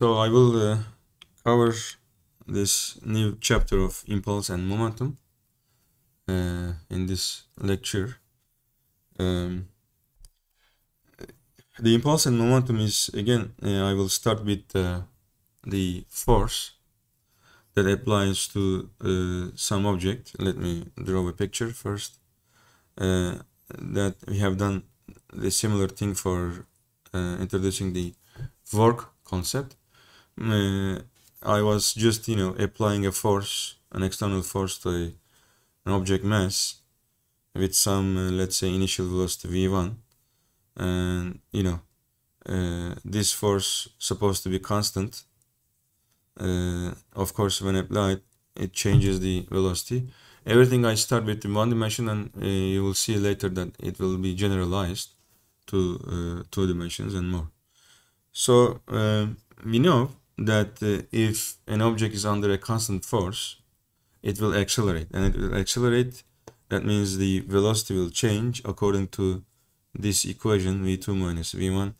So I will uh, cover this new chapter of impulse and momentum uh, in this lecture. Um, the impulse and momentum is again uh, I will start with uh, the force that applies to uh, some object let me draw a picture first uh, that we have done the similar thing for uh, introducing the work concept uh, I was just you know applying a force, an external force to a, an object mass with some uh, let's say initial velocity v1, and you know uh, this force supposed to be constant. Uh, of course, when applied, it changes the velocity. Everything I start with in one dimension, and uh, you will see later that it will be generalized to uh, two dimensions and more. So we know that uh, if an object is under a constant force, it will accelerate. And it will accelerate, that means the velocity will change according to this equation, v2 minus v1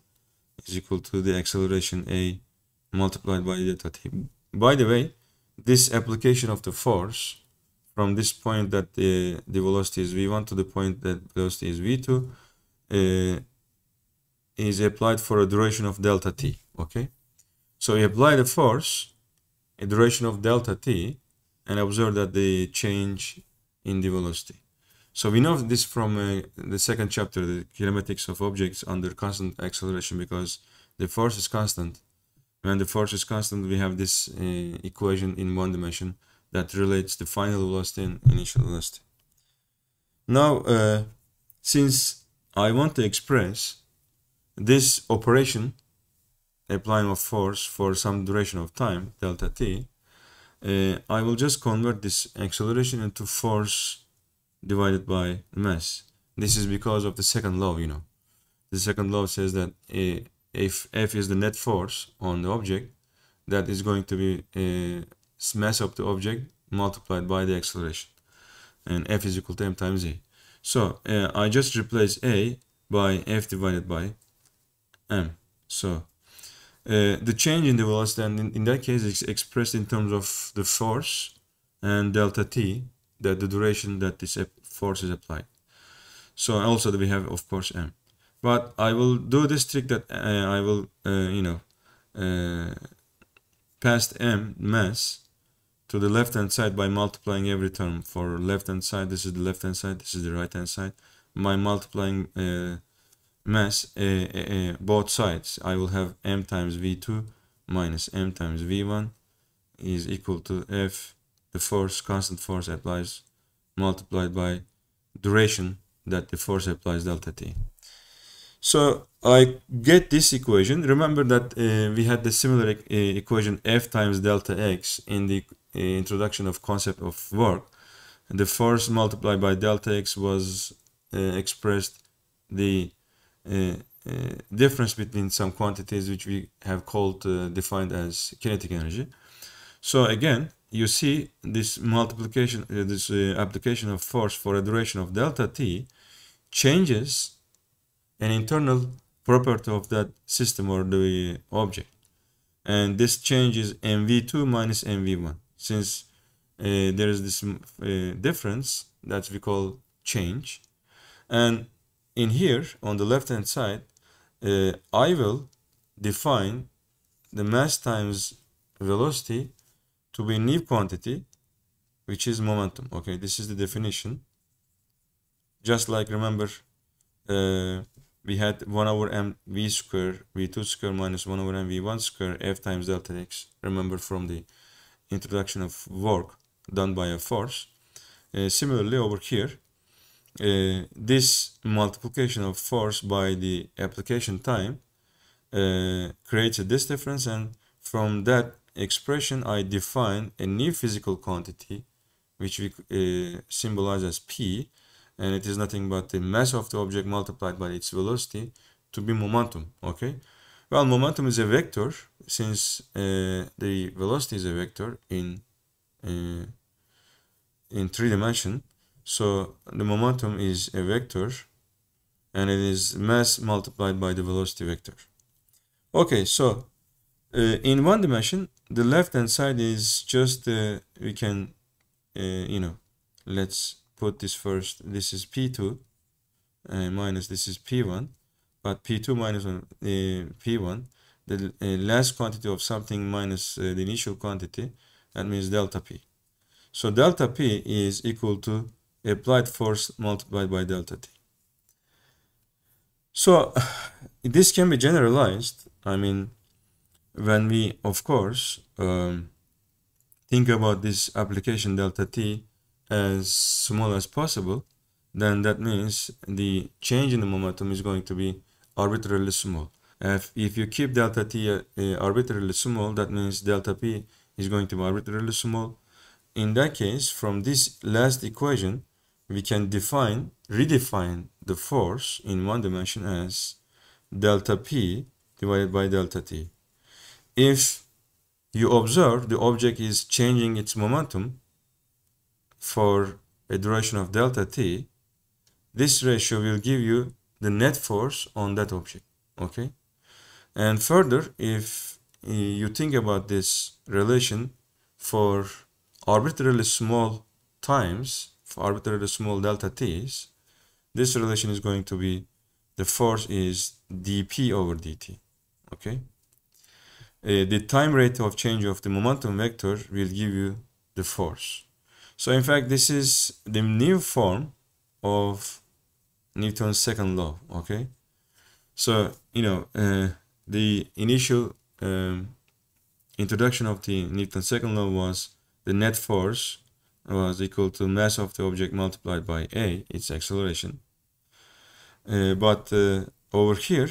is equal to the acceleration a multiplied by delta t. By the way, this application of the force from this point that the, the velocity is v1 to the point that velocity is v2 uh, is applied for a duration of delta t, okay? So we apply the force, a duration of delta t, and observe that the change in the velocity. So we know this from uh, the second chapter, the kinematics of objects under constant acceleration, because the force is constant. When the force is constant, we have this uh, equation in one dimension that relates the final velocity and initial velocity. Now, uh, since I want to express this operation applying of force for some duration of time, delta t, uh, I will just convert this acceleration into force divided by mass. This is because of the second law, you know. The second law says that uh, if F is the net force on the object, that is going to be a uh, mass of the object multiplied by the acceleration. And F is equal to M times A. So uh, I just replace A by F divided by M. So uh, the change in the velocity, and in, in that case, is expressed in terms of the force and delta t, that the duration that this force is applied. So also we have, of course, m. But I will do this trick that uh, I will, uh, you know, uh, past m mass to the left hand side by multiplying every term. For left hand side, this is the left hand side, this is the right hand side. By multiplying uh, mass uh, uh, uh, both sides I will have m times v2 minus m times v1 is equal to f the force constant force applies multiplied by duration that the force applies delta t so I get this equation remember that uh, we had the similar e uh, equation f times delta x in the uh, introduction of concept of work the force multiplied by delta x was expressed the uh, uh, difference between some quantities which we have called uh, defined as kinetic energy. So again, you see this multiplication, this application of force for a duration of delta t changes an internal property of that system or the object. And this change is mv2 minus mv1. Since uh, there is this uh, difference that we call change. And in here on the left hand side uh, I will define the mass times velocity to be a new quantity which is momentum okay this is the definition just like remember uh, we had 1 over m v square v2 square minus 1 over m v1 square f times delta x remember from the introduction of work done by a force uh, similarly over here uh, this multiplication of force by the application time uh, creates this difference and from that expression I define a new physical quantity which we uh, symbolize as p and it is nothing but the mass of the object multiplied by its velocity to be momentum okay well momentum is a vector since uh, the velocity is a vector in uh, in three dimension so the momentum is a vector and it is mass multiplied by the velocity vector. Okay, so uh, in one dimension, the left hand side is just, uh, we can, uh, you know, let's put this first. This is P2 uh, minus this is P1, but P2 minus one, but p 2 minus uh, p one the uh, last quantity of something minus the initial quantity, that means delta P. So delta P is equal to applied force multiplied by delta t. So this can be generalized. I mean, when we, of course, um, think about this application delta t as small as possible, then that means the change in the momentum is going to be arbitrarily small. If, if you keep delta t uh, arbitrarily small, that means delta p is going to be arbitrarily small. In that case, from this last equation, we can define, redefine the force in one dimension as delta P divided by delta T. If you observe the object is changing its momentum for a duration of delta T, this ratio will give you the net force on that object, okay? And further, if you think about this relation for arbitrarily small times arbitrarily small delta t's, this relation is going to be the force is dp over dt. Okay. Uh, the time rate of change of the momentum vector will give you the force. So in fact, this is the new form of Newton's second law. Okay. So you know uh, the initial um, introduction of the Newton's second law was the net force was equal to mass of the object multiplied by a, its acceleration. Uh, but uh, over here,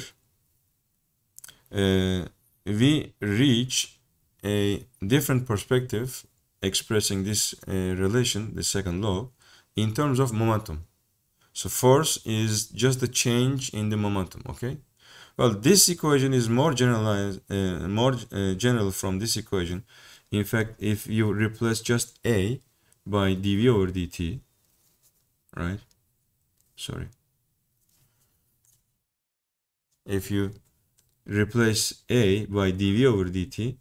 uh, we reach a different perspective expressing this uh, relation, the second law, in terms of momentum. So force is just a change in the momentum, okay? Well, this equation is more generalized, uh, more uh, general from this equation in fact, if you replace just A by dV over dt, right? Sorry. If you replace A by dV over dt,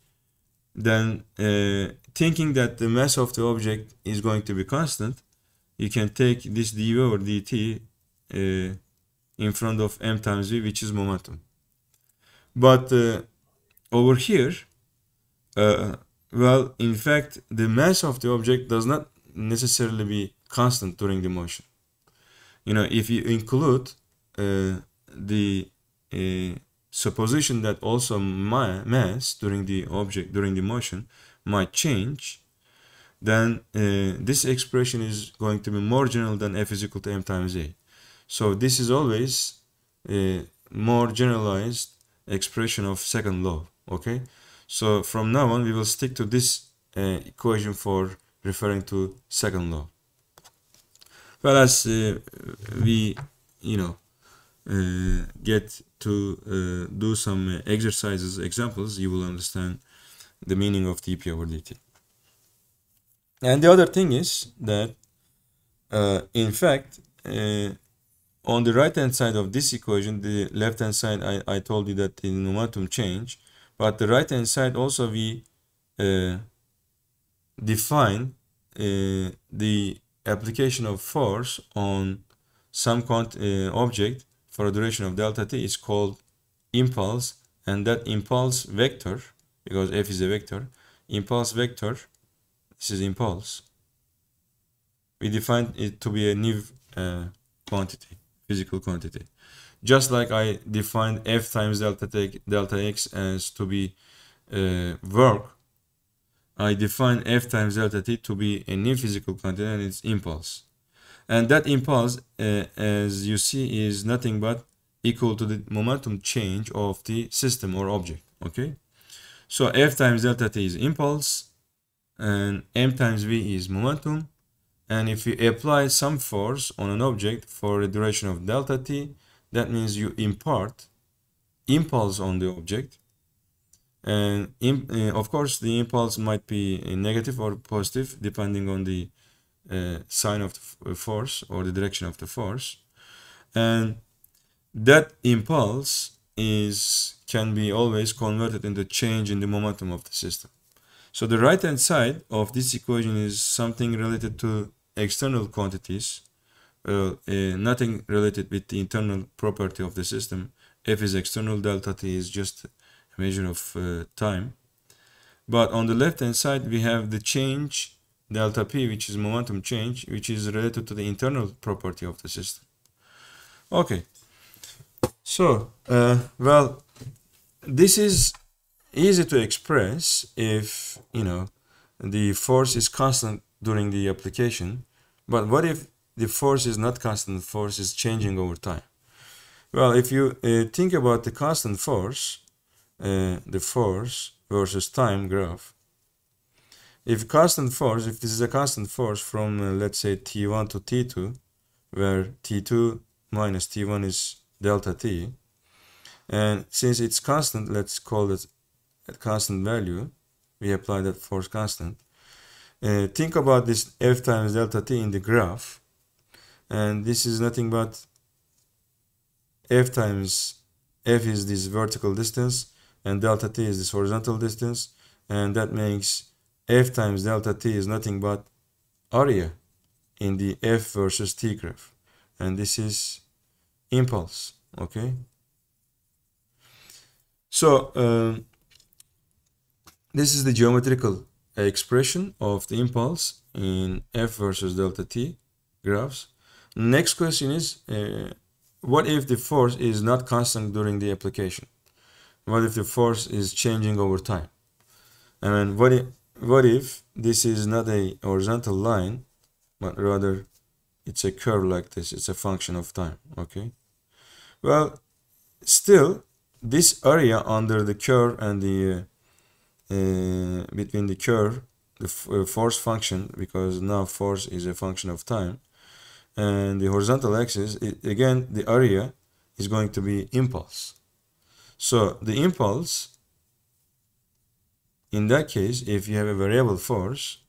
then uh, thinking that the mass of the object is going to be constant, you can take this dV over dt uh, in front of m times v, which is momentum. But uh, over here, uh, well, in fact, the mass of the object does not necessarily be constant during the motion. You know, if you include uh, the uh, supposition that also my mass during the object during the motion might change, then uh, this expression is going to be more general than f is equal to m times a. So this is always a uh, more generalized expression of second law. Okay. So from now on, we will stick to this uh, equation for referring to second law. Whereas uh, we, you know, uh, get to uh, do some exercises, examples, you will understand the meaning of dp over dt. And the other thing is that, uh, in fact, uh, on the right-hand side of this equation, the left-hand side, I, I told you that the momentum change but the right hand side also we uh, define uh, the application of force on some uh, object for a duration of delta t is called impulse and that impulse vector because f is a vector impulse vector this is impulse we define it to be a new uh, quantity physical quantity just like I defined f times delta, t, delta x as to be uh, work, I define f times delta t to be a new physical quantity and its impulse. And that impulse, uh, as you see, is nothing but equal to the momentum change of the system or object, okay? So f times delta t is impulse, and m times v is momentum, and if we apply some force on an object for a duration of delta t, that means you impart impulse on the object. And in, uh, eh, of course, the impulse might be eh, negative or positive depending on the uh, sign of the force or the direction of the force. And that impulse is can be always converted into change in the momentum of the system. So the right hand side of this equation is something related to external quantities uh, uh, nothing related with the internal property of the system. F is external, delta t is just a measure of uh, time. But on the left hand side, we have the change delta p, which is momentum change, which is related to the internal property of the system. Okay, so, uh, well, this is easy to express if, you know, the force is constant during the application. But what if the force is not constant, force is changing over time. Well, if you uh, think about the constant force, uh, the force versus time graph, if constant force, if this is a constant force from uh, let's say t1 to t2, where t2 minus t1 is delta t, and since it's constant, let's call it a constant value, we apply that force constant. Uh, think about this f times delta t in the graph and this is nothing but f times f is this vertical distance and delta t is this horizontal distance and that makes f times delta t is nothing but area in the f versus t graph and this is impulse okay so um, this is the geometrical expression of the impulse in f versus delta t graphs Next question is, uh, what if the force is not constant during the application? What if the force is changing over time? I mean, what if, what if this is not a horizontal line, but rather it's a curve like this, it's a function of time, okay? Well, still, this area under the curve and the, uh, uh, between the curve, the uh, force function, because now force is a function of time, and the horizontal axis it, again the area is going to be impulse so the impulse in that case if you have a variable force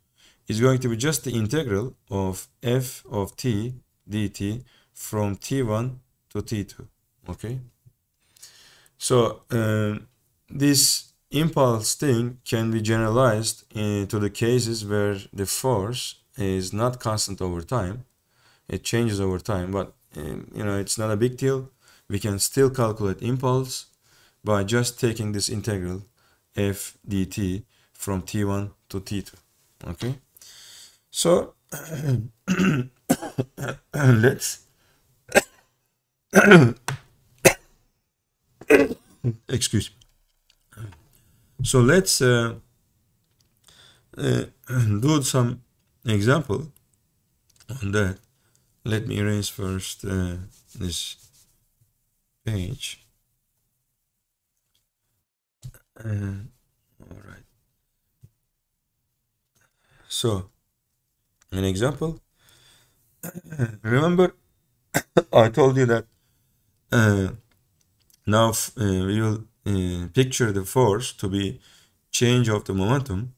is going to be just the integral of f of t dt from t1 to t2 okay so um, this impulse thing can be generalized into eh, the cases where the force is not constant over time it changes over time but um, you know it's not a big deal we can still calculate impulse by just taking this integral f dt from t1 to t2 okay so let's excuse me so let's uh, uh, do some example on that let me erase first uh, this page. Uh, all right. So, an example. Remember, I told you that uh, now uh, we will uh, picture the force to be change of the momentum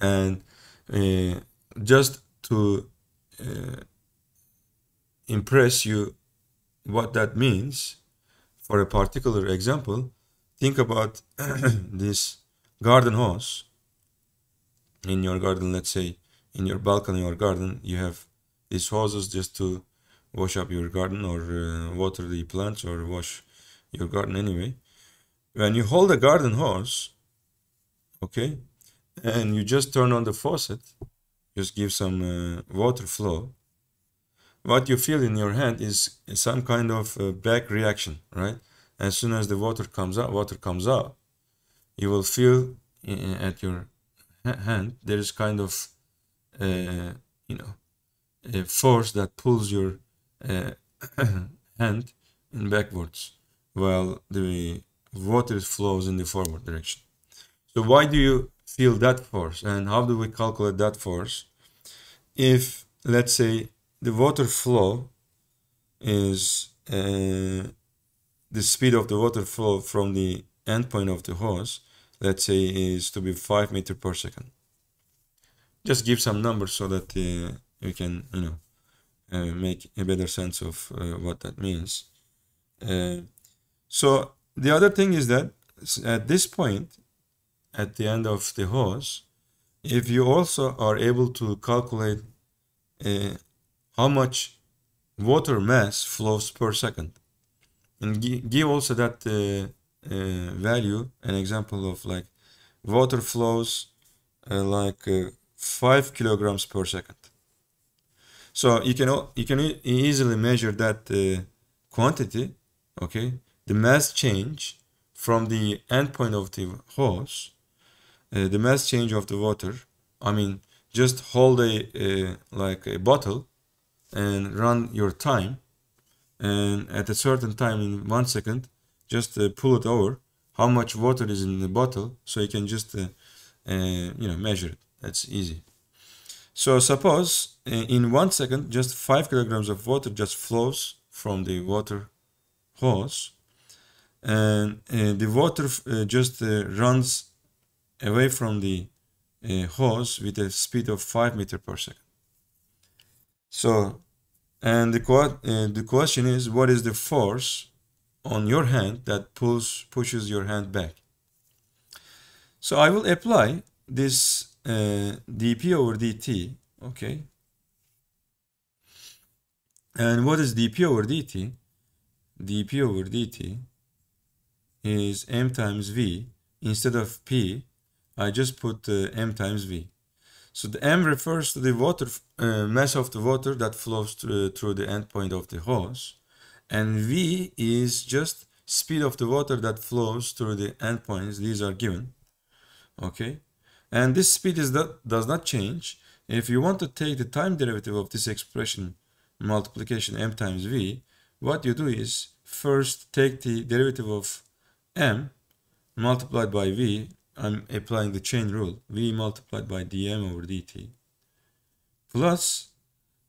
and uh, just to uh, impress you what that means, for a particular example, think about this garden hose. In your garden, let's say, in your balcony or garden, you have these hoses just to wash up your garden or uh, water the plants or wash your garden anyway. When you hold a garden hose, okay, and you just turn on the faucet, just give some uh, water flow what you feel in your hand is some kind of uh, back reaction right as soon as the water comes out water comes out you will feel in, at your hand there is kind of uh, you know a force that pulls your uh, hand in backwards while the water flows in the forward direction so why do you feel that force and how do we calculate that force if let's say the water flow is uh, the speed of the water flow from the end point of the hose let's say is to be 5 meter per second just give some numbers so that uh, you can you know uh, make a better sense of uh, what that means uh, so the other thing is that at this point at the end of the hose, if you also are able to calculate uh, how much water mass flows per second and give also that uh, uh, value an example of like water flows uh, like uh, 5 kilograms per second so you can you can e easily measure that uh, quantity okay the mass change from the end point of the hose uh, the mass change of the water i mean just hold a uh, like a bottle and run your time and at a certain time in one second just uh, pull it over how much water is in the bottle so you can just uh, uh, you know measure it that's easy so suppose uh, in one second just five kilograms of water just flows from the water hose and the water just runs away from the uh, hose with a speed of 5 meter per second. So, and the, uh, the question is, what is the force on your hand that pulls pushes your hand back? So I will apply this uh, dp over dt, okay? And what is dp over dt? dp over dt is m times v instead of p I just put uh, m times v. So the m refers to the water uh, mass of the water that flows through, through the endpoint of the hose. And v is just speed of the water that flows through the endpoints. These are given. Okay. And this speed is that does not change. If you want to take the time derivative of this expression, multiplication m times v, what you do is first take the derivative of m multiplied by v I'm applying the chain rule. V multiplied by dm over dt. Plus,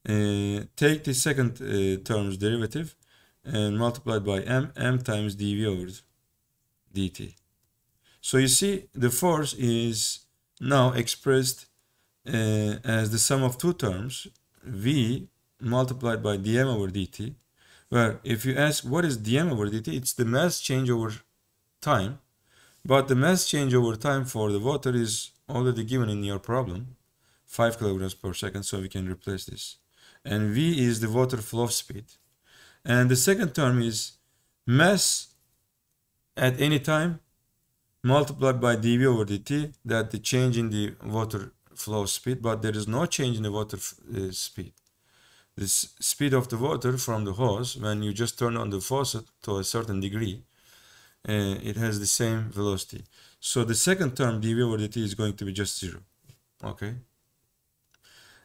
uh, take the second uh, term's derivative and multiplied by m, m times dv over dt. So you see the force is now expressed uh, as the sum of two terms, v multiplied by dm over dt, where if you ask what is dm over dt, it's the mass change over time. But the mass change over time for the water is already given in your problem. 5 kilograms per second, so we can replace this. And V is the water flow speed. And the second term is mass at any time multiplied by dV over dt, that the change in the water flow speed, but there is no change in the water uh, speed. The speed of the water from the hose, when you just turn on the faucet to a certain degree, uh, it has the same velocity. So the second term dv over dt is going to be just zero. Okay.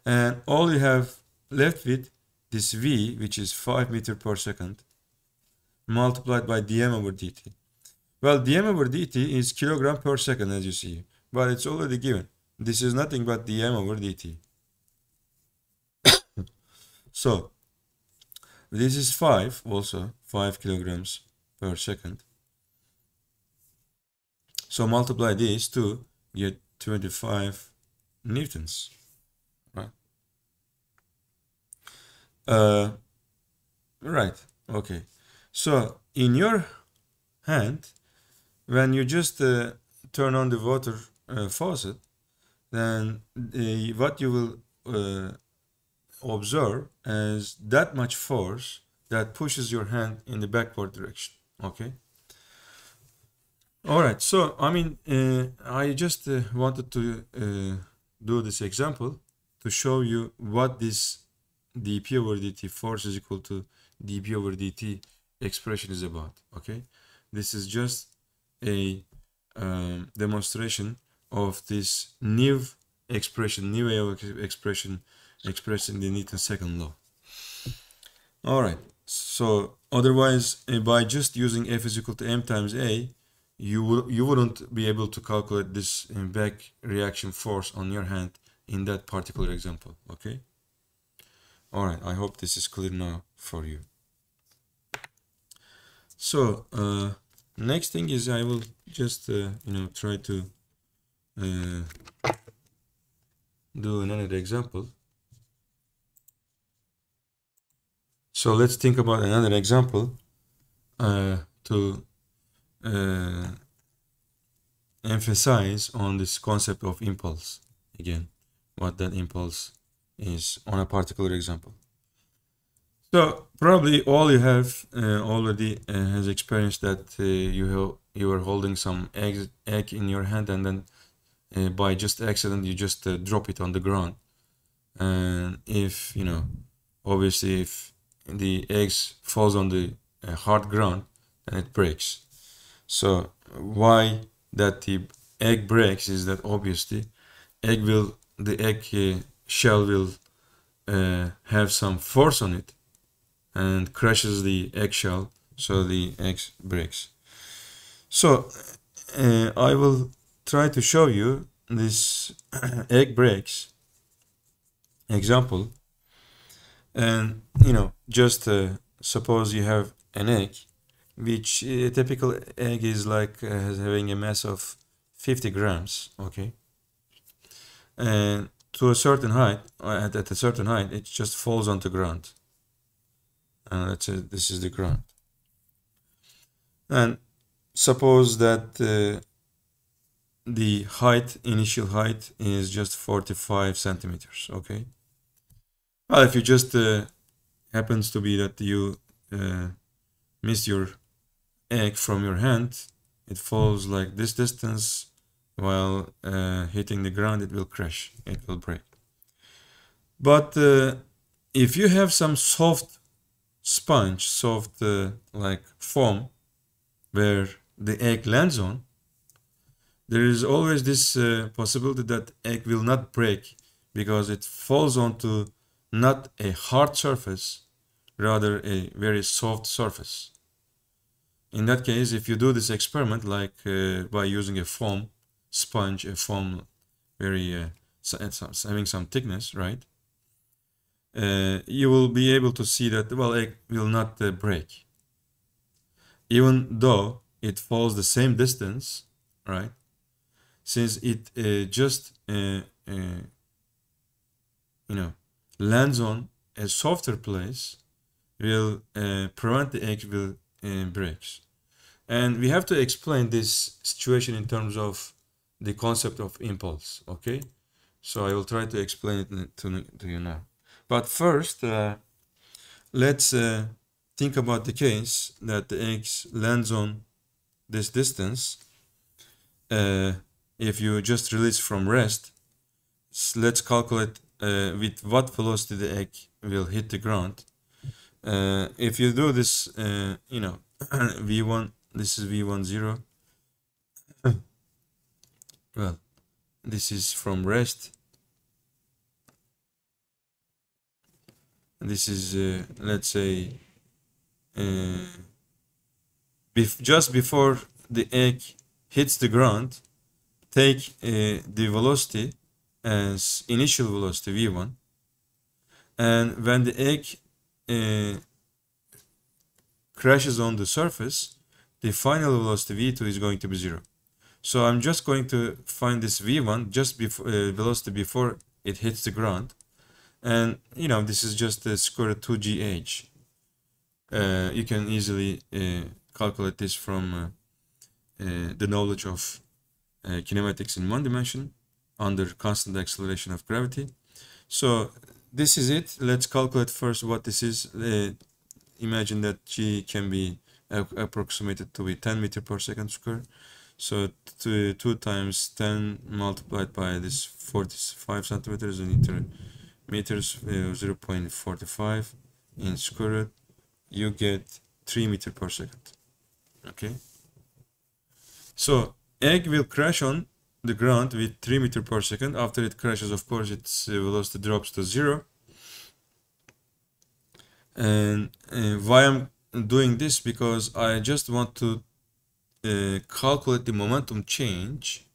And all you have left with this v, which is 5 meter per second, multiplied by dm over dt. Well, dm over dt is kilogram per second, as you see, but it's already given. This is nothing but dm over dt. so, this is 5 also, 5 kilograms per second. So multiply these two, get 25 newtons, right? Uh, right, okay. So in your hand, when you just uh, turn on the water uh, faucet, then the, uh, what you will uh, observe is that much force that pushes your hand in the backward direction, okay? all right so i mean uh, i just uh, wanted to uh, do this example to show you what this dp over dt force is equal to dp over dt expression is about okay this is just a um, demonstration of this new expression new way of expression expressing the newton second law all right so otherwise uh, by just using f is equal to m times a you would you wouldn't be able to calculate this uh, back reaction force on your hand in that particular example okay all right i hope this is clear now for you so uh, next thing is i will just uh, you know try to uh, do another example so let's think about another example uh, to uh, emphasize on this concept of impulse again what that impulse is on a particular example so probably all you have uh, already uh, has experienced that uh, you have, you are holding some egg, egg in your hand and then uh, by just accident you just uh, drop it on the ground and if you know obviously if the eggs falls on the hard ground then it breaks so why that the egg breaks is that obviously egg will the egg uh, shell will uh, have some force on it and crushes the eggshell so the egg breaks. So uh, I will try to show you this egg breaks example and you know just uh, suppose you have an egg which uh, a typical egg is like uh, having a mass of 50 grams okay and to a certain height at, at a certain height it just falls onto ground and that's it, this is the ground and suppose that uh, the height initial height is just 45 centimeters okay well if you just uh, happens to be that you uh, missed your egg from your hand, it falls like this distance while uh, hitting the ground, it will crash, it will break. But uh, if you have some soft sponge, soft uh, like foam, where the egg lands on, there is always this uh, possibility that egg will not break because it falls onto not a hard surface, rather a very soft surface in that case, if you do this experiment, like uh, by using a foam sponge, a foam very uh, uh having some thickness, right? Uh, you will be able to see that well, egg will not uh, break, even though it falls the same distance, right? Since it uh, just you know lands on a softer place, will prevent the egg will breaks. And we have to explain this situation in terms of the concept of impulse, okay? So I will try to explain it to, to you now. But first, uh, let's uh, think about the case that the egg lands on this distance. Uh, if you just release from rest, let's calculate uh, with what velocity the egg will hit the ground uh, if you do this uh, you know v1 this is v1 0 well this is from rest this is uh, let's say uh, bef just before the egg hits the ground take uh, the velocity as initial velocity v1 and when the egg uh, crashes on the surface, the final velocity v2 is going to be 0. So I'm just going to find this v1 just before uh, velocity before it hits the ground. And you know, this is just the square root 2gh. Uh, you can easily uh, calculate this from uh, uh, the knowledge of uh, kinematics in one dimension under constant acceleration of gravity. So this is it. Let's calculate first what this is. Uh, imagine that g can be approximated to be 10 meter per second square. So 2 times 10 multiplied by this 45 centimeters in meter, meters, uh, 0 0.45 in square root, you get 3 meter per second. Okay. So egg will crash on the ground with 3 meter per second. After it crashes, of course, its uh, velocity drops to zero. And uh, why I'm doing this? Because I just want to uh, calculate the momentum change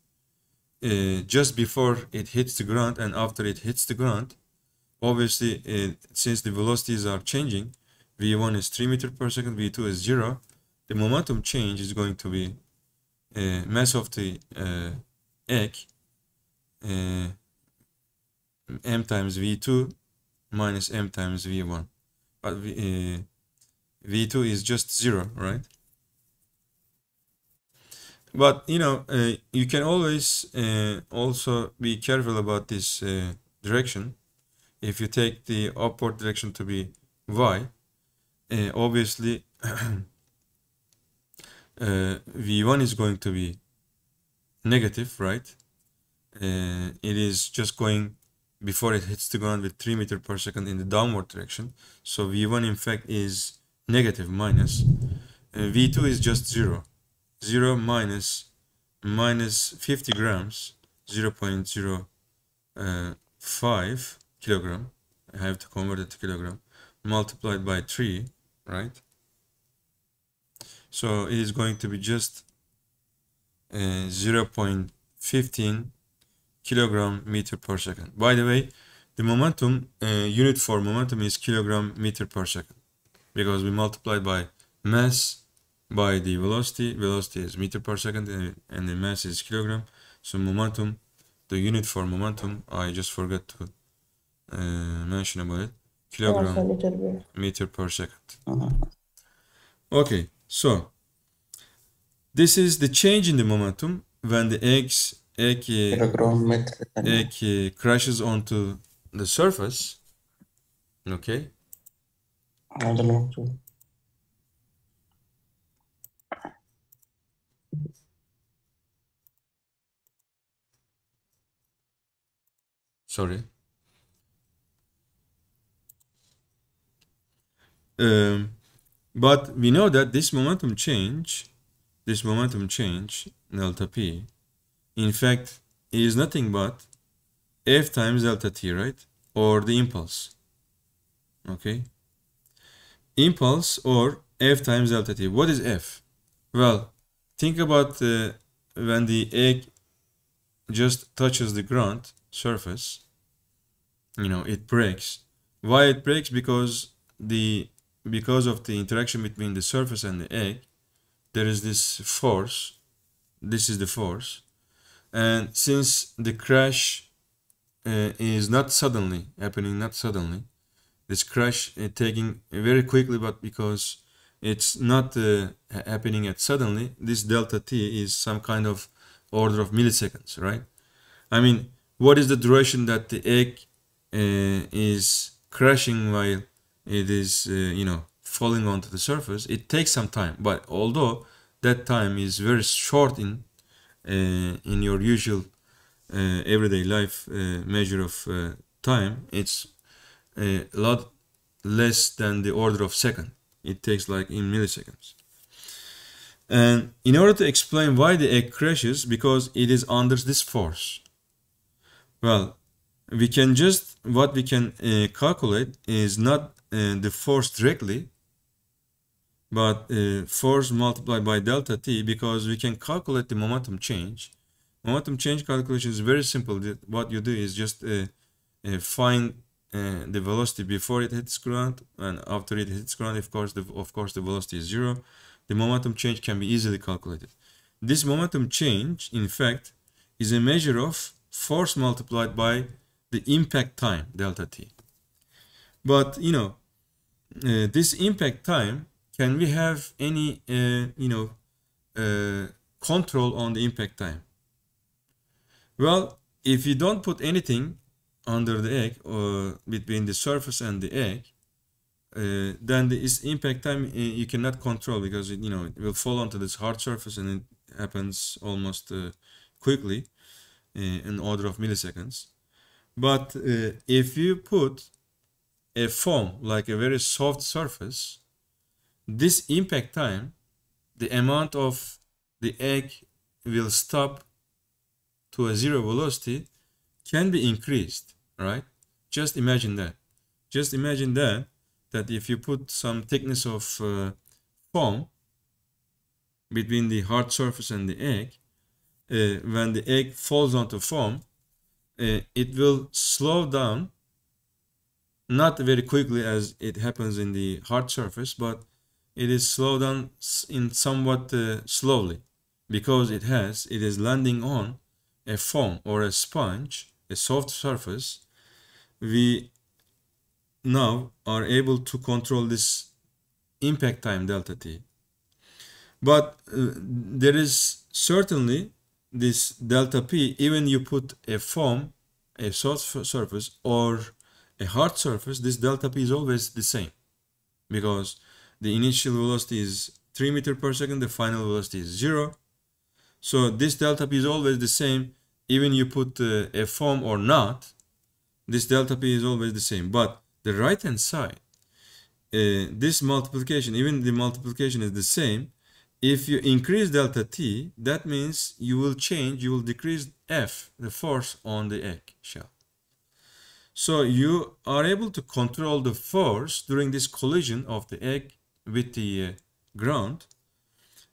uh, just before it hits the ground and after it hits the ground. Obviously, uh, since the velocities are changing, v1 is 3 meter per second, v2 is 0, the momentum change is going to be uh, mass of the ek uh, m times v2 minus m times v1 but v, uh, v2 is just zero right but you know uh, you can always uh, also be careful about this uh, direction if you take the upward direction to be y obviously v1 is going to be negative, right? Uh, it is just going before it hits the ground with 3 meter per second in the downward direction. So V1 in fact is negative minus. Uh, V2 is just 0. 0 minus minus 50 grams, 0 uh, 0.05 kilogram. I have to convert it to kilogram. Multiplied by 3, right? So it is going to be just 0.15 kilogram meter per second. By the way, the momentum uh, unit for momentum is kilogram meter per second because we multiplied by mass by the velocity. Velocity is meter per second and, and the mass is kilogram. So momentum, the unit for momentum, I just forgot to uh, mention about it. Kilogram meter per second. Uh-huh. Okay, so this is the change in the momentum when the egg, egg uh, crashes onto the surface. Okay. Sorry. Um, but we know that this momentum change this momentum change, delta p, in fact, is nothing but f times delta t, right? Or the impulse, okay? Impulse or f times delta t. What is f? Well, think about uh, when the egg just touches the ground surface, you know, it breaks. Why it breaks? Because the because of the interaction between the surface and the egg, there is this force this is the force and since the crash uh, is not suddenly happening not suddenly this crash is uh, taking very quickly but because it's not uh, happening at suddenly this delta t is some kind of order of milliseconds right i mean what is the duration that the egg uh, is crashing while it is uh, you know falling onto the surface it takes some time but although that time is very short in uh, in your usual uh, everyday life uh, measure of uh, time it's uh, a lot less than the order of second it takes like in milliseconds and in order to explain why the egg crashes because it is under this force well we can just what we can uh, calculate is not the force directly but uh, force multiplied by delta t because we can calculate the momentum change. Momentum change calculation is very simple. What you do is just uh, uh, find uh, the velocity before it hits ground and after it hits ground. Of course, the, of course, the velocity is zero. The momentum change can be easily calculated. This momentum change, in fact, is a measure of force multiplied by the impact time delta t. But you know, uh, this impact time can we have any uh, you know uh, control on the impact time well if you don't put anything under the egg or between the surface and the egg uh, then the impact time uh, you cannot control because it, you know it will fall onto this hard surface and it happens almost uh, quickly uh, in order of milliseconds but if you put a foam like a very soft surface this impact time, the amount of the egg will stop to a zero velocity can be increased, right? Just imagine that. Just imagine that, that if you put some thickness of uh, foam between the hard surface and the egg, uh, when the egg falls onto foam, uh, it will slow down, not very quickly as it happens in the hard surface, but it is slowed down in somewhat uh, slowly because it has it is landing on a foam or a sponge a soft surface we now are able to control this impact time delta t but uh, there is certainly this delta p even you put a foam a soft surface or a hard surface this delta p is always the same because the initial velocity is 3 meter per second, the final velocity is 0. So this delta p is always the same, even you put uh, a foam or not, this delta p is always the same. But the right hand side, uh, this multiplication, even the multiplication is the same. If you increase delta t, that means you will change, you will decrease F, the force on the egg shell. So you are able to control the force during this collision of the egg with the uh, ground,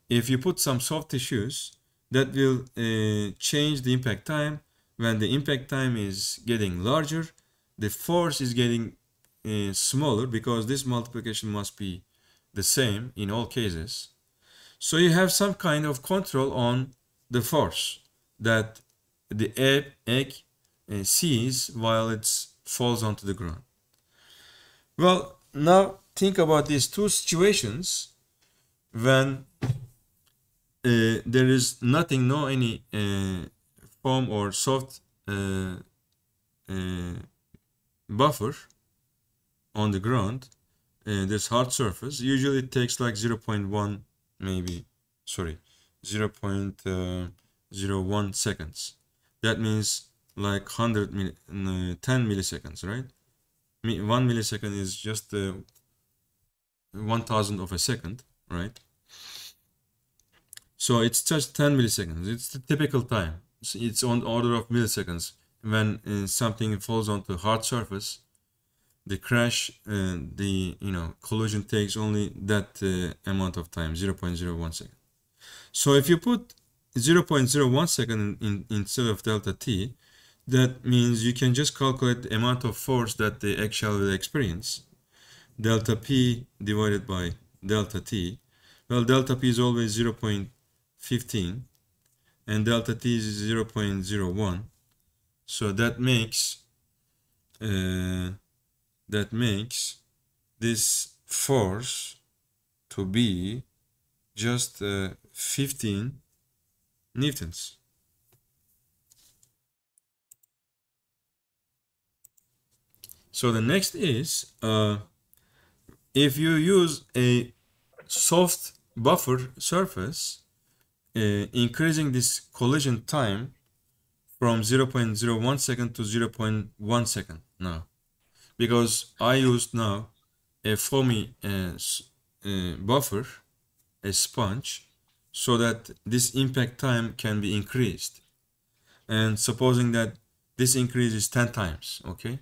if you put some soft tissues, that will uh, change the impact time. When the impact time is getting larger, the force is getting uh, smaller because this multiplication must be the same in all cases. So you have some kind of control on the force that the egg, egg uh, sees while it falls onto the ground. Well, now think about these two situations when uh, there is nothing, no any uh, foam or soft uh, uh buffer on the ground, uh, this hard surface. Usually it takes like 0.1, maybe, sorry, uh, 0 0.01 seconds. That means like 100 mil 10 milliseconds, right? 1 millisecond is just one thousand of a second, right? So it's just 10 milliseconds. It's the typical time. It's on order of milliseconds. When uh, something falls onto hard surface, the crash, uh, the you know collision takes only that uh, amount of time, 0 0.01 second. So if you put 0 0.01 second in, in, instead of delta t, that means you can just calculate the amount of force that the eggshell will experience delta P divided by delta T. Well, delta P is always 0.15 and delta T is 0.01. So that makes uh, that makes this force to be just uh, 15 newtons. So the next is uh, if you use a soft buffer surface, uh, increasing this collision time from 0.01 second to 0.1 second now. Because I used now a foamy uh, uh, buffer, a sponge, so that this impact time can be increased. And supposing that this increase is 10 times, okay?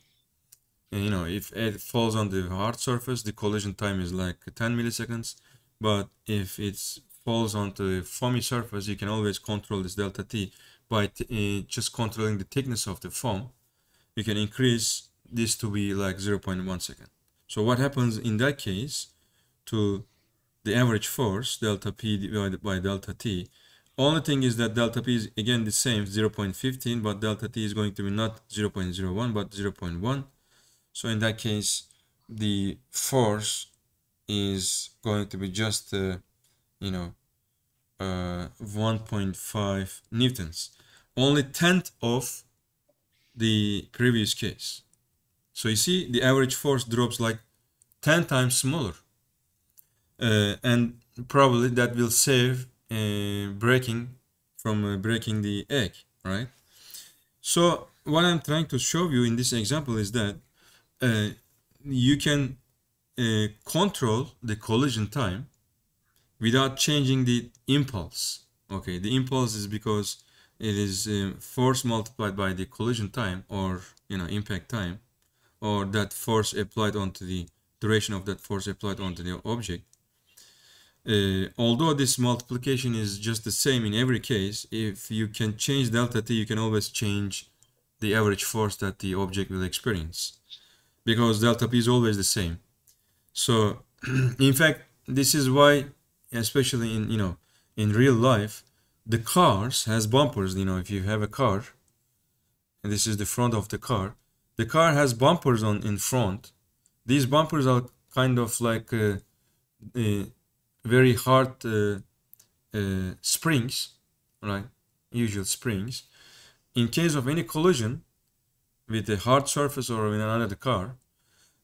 you know if it falls on the hard surface the collision time is like 10 milliseconds but if it falls onto the foamy surface you can always control this delta t by uh, just controlling the thickness of the foam you can increase this to be like 0.1 second so what happens in that case to the average force delta p divided by delta t only thing is that delta p is again the same 0.15 but delta t is going to be not 0.01 but 0.1 so in that case, the force is going to be just, uh, you know, uh, 1.5 newtons, only tenth of the previous case. So you see, the average force drops like 10 times smaller. Uh, and probably that will save uh, breaking from uh, breaking the egg, right? So what I'm trying to show you in this example is that uh, you can uh, control the collision time without changing the impulse. Okay, the impulse is because it is uh, force multiplied by the collision time or you know impact time or that force applied onto the duration of that force applied onto the object. Uh, although this multiplication is just the same in every case, if you can change delta t, you can always change the average force that the object will experience because delta p is always the same. So in fact, this is why, especially in, you know, in real life, the cars has bumpers, you know, if you have a car, and this is the front of the car, the car has bumpers on in front. These bumpers are kind of like uh, uh, very hard uh, uh springs, right? Usual springs. In case of any collision, with a hard surface or in another car,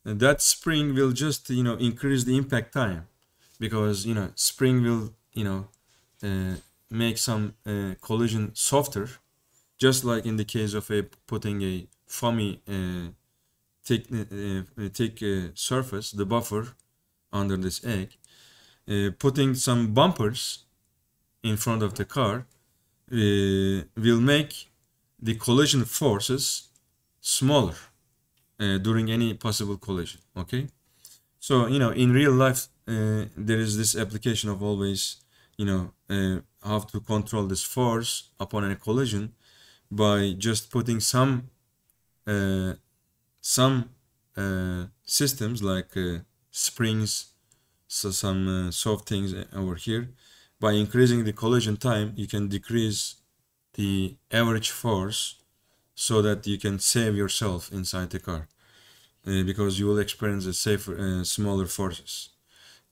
that spring will just you know increase the impact time because you know spring will you know uh, make some uh, collision softer, just like in the case of a putting a foamy uh, thick uh, uh, thick uh, surface, the buffer under this egg, putting some bumpers in front of the car will make the collision forces smaller uh, during any possible collision okay so you know in real life uh, there is this application of always you know uh, how to control this force upon a collision by just putting some uh, some uh, systems like uh, springs so some soft things over here by increasing the collision time you can decrease the average force so that you can save yourself inside the car uh, because you will experience a safer uh, smaller forces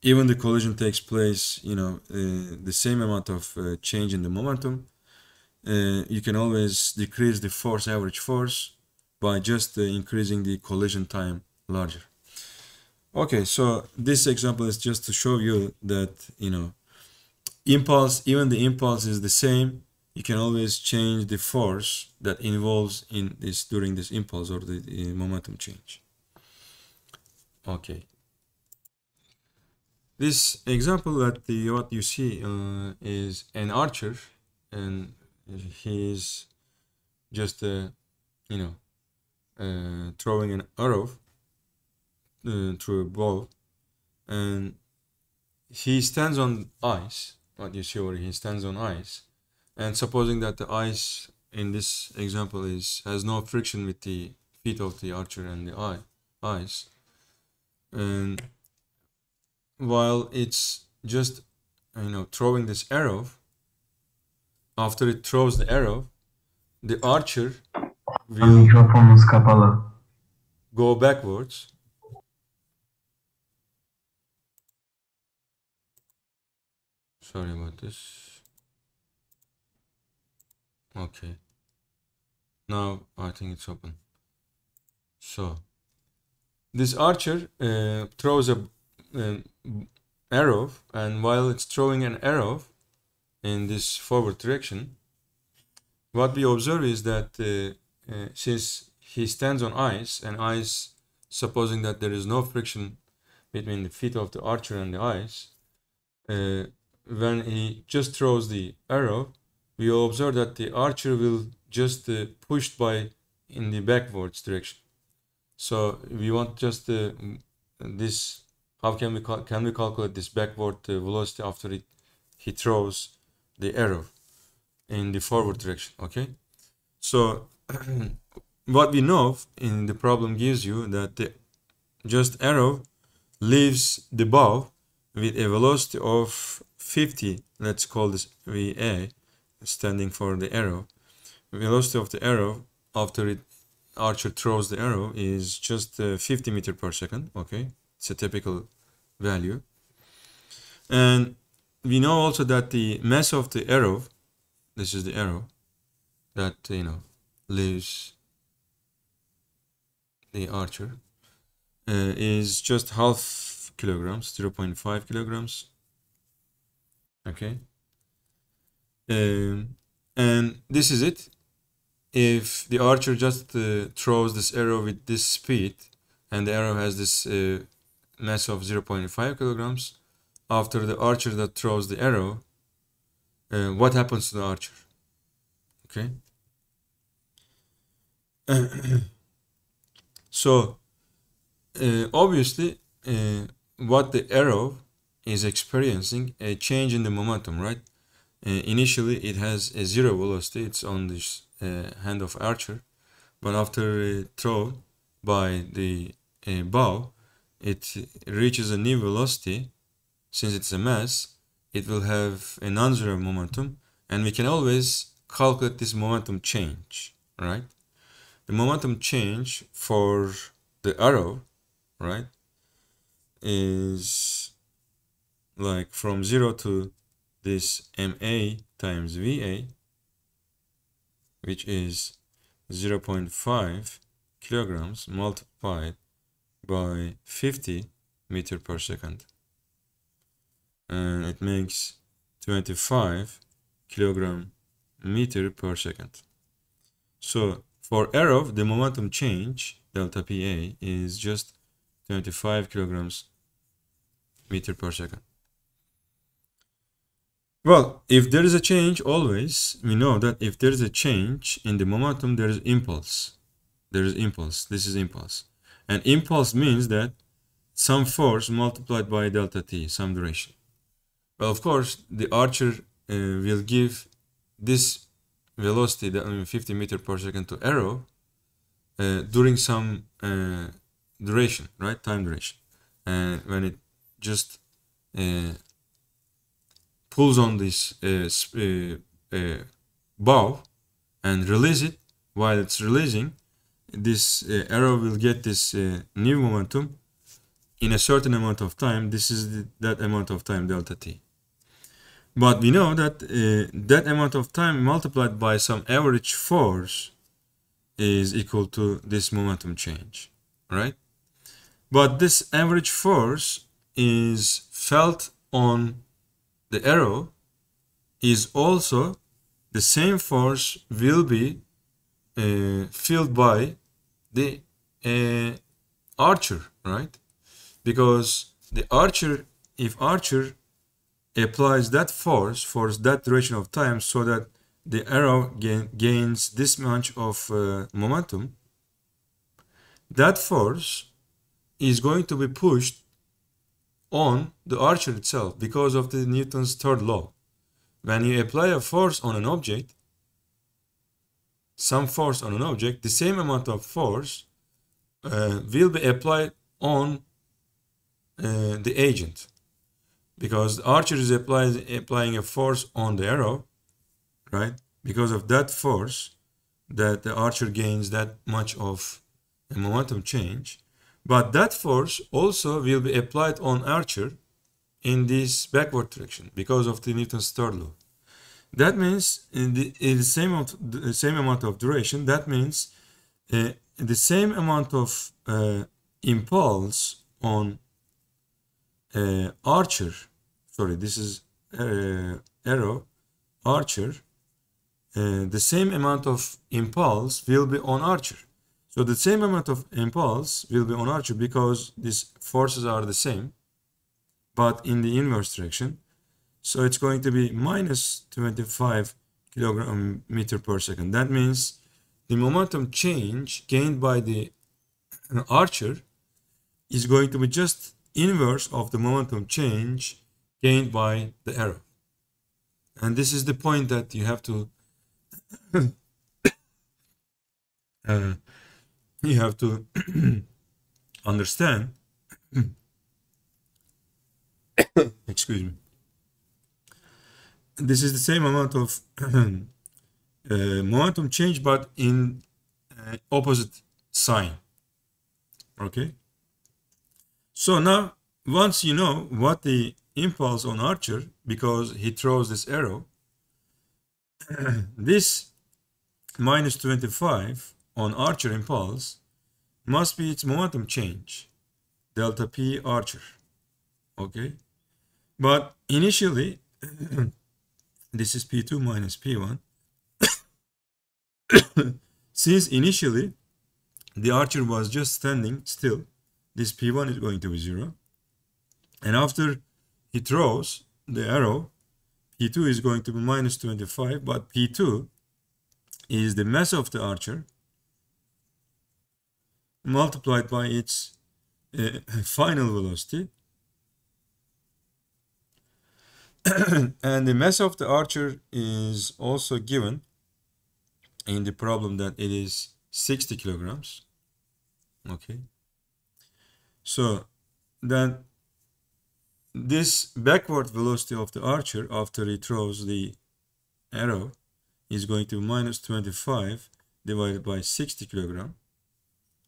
even the collision takes place you know uh, the same amount of uh, change in the momentum uh, you can always decrease the force average force by just uh, increasing the collision time larger okay so this example is just to show you that you know impulse even the impulse is the same you can always change the force that involves in this during this impulse or the, the momentum change okay this example that the what you see uh, is an archer and he's just uh, you know uh, throwing an arrow uh, through a bow and he stands on ice what you see over he stands on ice and supposing that the ice in this example is has no friction with the feet of the archer and the eye eyes and while it's just you know throwing this arrow after it throws the arrow the archer will go backwards sorry about this okay now I think it's open so this archer uh, throws a arrow and while it's throwing an arrow in this forward direction what we observe is that uh, uh, since he stands on ice and ice supposing that there is no friction between the feet of the archer and the ice uh, when he just throws the arrow we observe that the archer will just uh, pushed by in the backwards direction. So we want just uh, this, how can we, can we calculate this backward uh, velocity after it, he throws the arrow in the forward direction, okay? So what we know in the problem gives you that the just arrow leaves the bow with a velocity of 50, let's call this VA, standing for the arrow. Velocity of the arrow after it archer throws the arrow is just uh, 50 meter per second. Okay, it's a typical value. And we know also that the mass of the arrow, this is the arrow that you know leaves the archer, uh, is just half kilograms, 0 0.5 kilograms. Okay, um, and this is it. If the archer just uh, throws this arrow with this speed, and the arrow has this uh, mass of 0.5 kilograms, after the archer that throws the arrow, uh, what happens to the archer? Okay. so, uh, obviously, uh, what the arrow is experiencing a change in the momentum, right? Uh, initially it has a zero velocity, it's on this uh, hand of archer, but after throw by the uh, bow, it reaches a new velocity. Since it's a mass, it will have a non-zero momentum, and we can always calculate this momentum change, right? The momentum change for the arrow, right, is like from 0 to this MA times VA, which is 0.5 kilograms multiplied by 50 meter per second. And it makes 25 kilogram meter per second. So for Arrow, the momentum change, delta PA, is just 25 kilograms meter per second. Well, if there is a change always, we know that if there is a change in the momentum, there is impulse. There is impulse. This is impulse. And impulse means that some force multiplied by delta t, some duration. Well, of course, the archer uh, will give this velocity, that, I mean, 50 meter per second to arrow uh, during some uh, duration, right? Time duration. And uh, when it just uh, pulls on this uh, uh, uh, bow and release it while it's releasing this uh, arrow will get this uh, new momentum in a certain amount of time this is the, that amount of time delta t but we know that uh, that amount of time multiplied by some average force is equal to this momentum change right but this average force is felt on the arrow is also the same force will be uh, filled by the uh, archer, right? Because the archer, if archer applies that force for that duration of time so that the arrow gain, gains this much of uh, momentum, that force is going to be pushed on the archer itself because of the Newton's third law. When you apply a force on an object, some force on an object, the same amount of force uh, will be applied on uh, the agent. Because the archer is applying a force on the arrow, right? Because of that force that the archer gains that much of a momentum change, but that force also will be applied on Archer in this backward direction because of the Newton's third law. That means in the, in the same, of, the same amount of duration, that means uh, the same amount of uh, impulse on uh, Archer, sorry, this is uh, arrow, Archer, uh, the same amount of impulse will be on Archer. So the same amount of impulse will be on R2 because these forces are the same, but in the inverse direction. So it's going to be minus 25 kilogram meter per second. That means the momentum change gained by the archer is going to be just inverse of the momentum change gained by the arrow. And this is the point that you have to uh, you have to understand excuse me this is the same amount of uh, momentum change but in uh, opposite sign okay so now once you know what the impulse on archer because he throws this arrow this minus 25 on Archer impulse must be its momentum change, delta p Archer. Okay, but initially this is p2 minus p1. Since initially the Archer was just standing still, this p1 is going to be zero, and after he throws the arrow, p2 is going to be minus 25, but p2 is the mass of the archer multiplied by its uh, final velocity. and the mass of the archer is also given in the problem that it is 60 kilograms. Okay. So then this backward velocity of the archer after he throws the arrow is going to be minus 25 divided by 60 kilogram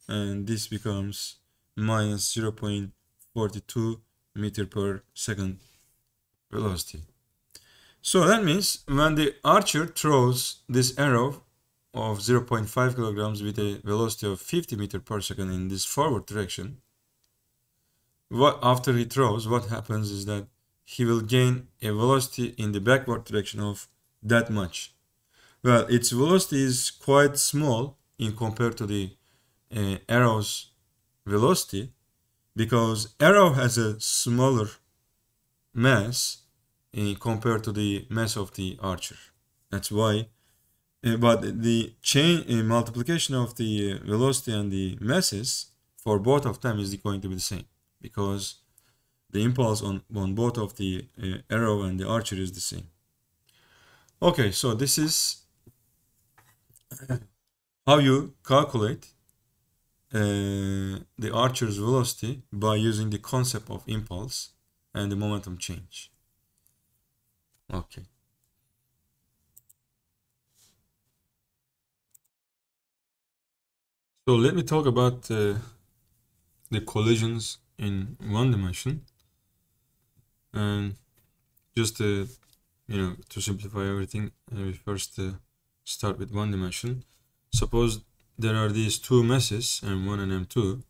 and this becomes minus 0.42 meter per second velocity. So that means when the archer throws this arrow of 0.5 kilograms with a velocity of 50 meter per second in this forward direction, what after he throws, what happens is that he will gain a velocity in the backward direction of that much. Well, its velocity is quite small in compared to the uh, arrow's velocity because arrow has a smaller mass uh, compared to the mass of the archer. That's why. Uh, but the chain uh, multiplication of the uh, velocity and the masses for both of them is going to be the same because the impulse on, on both of the uh, arrow and the archer is the same. Okay, so this is how you calculate uh, the archer's velocity by using the concept of impulse and the momentum change. Okay. So let me talk about uh, the collisions in one dimension and just to uh, you know to simplify everything we first uh, start with one dimension suppose there are these two masses, M1 and M2.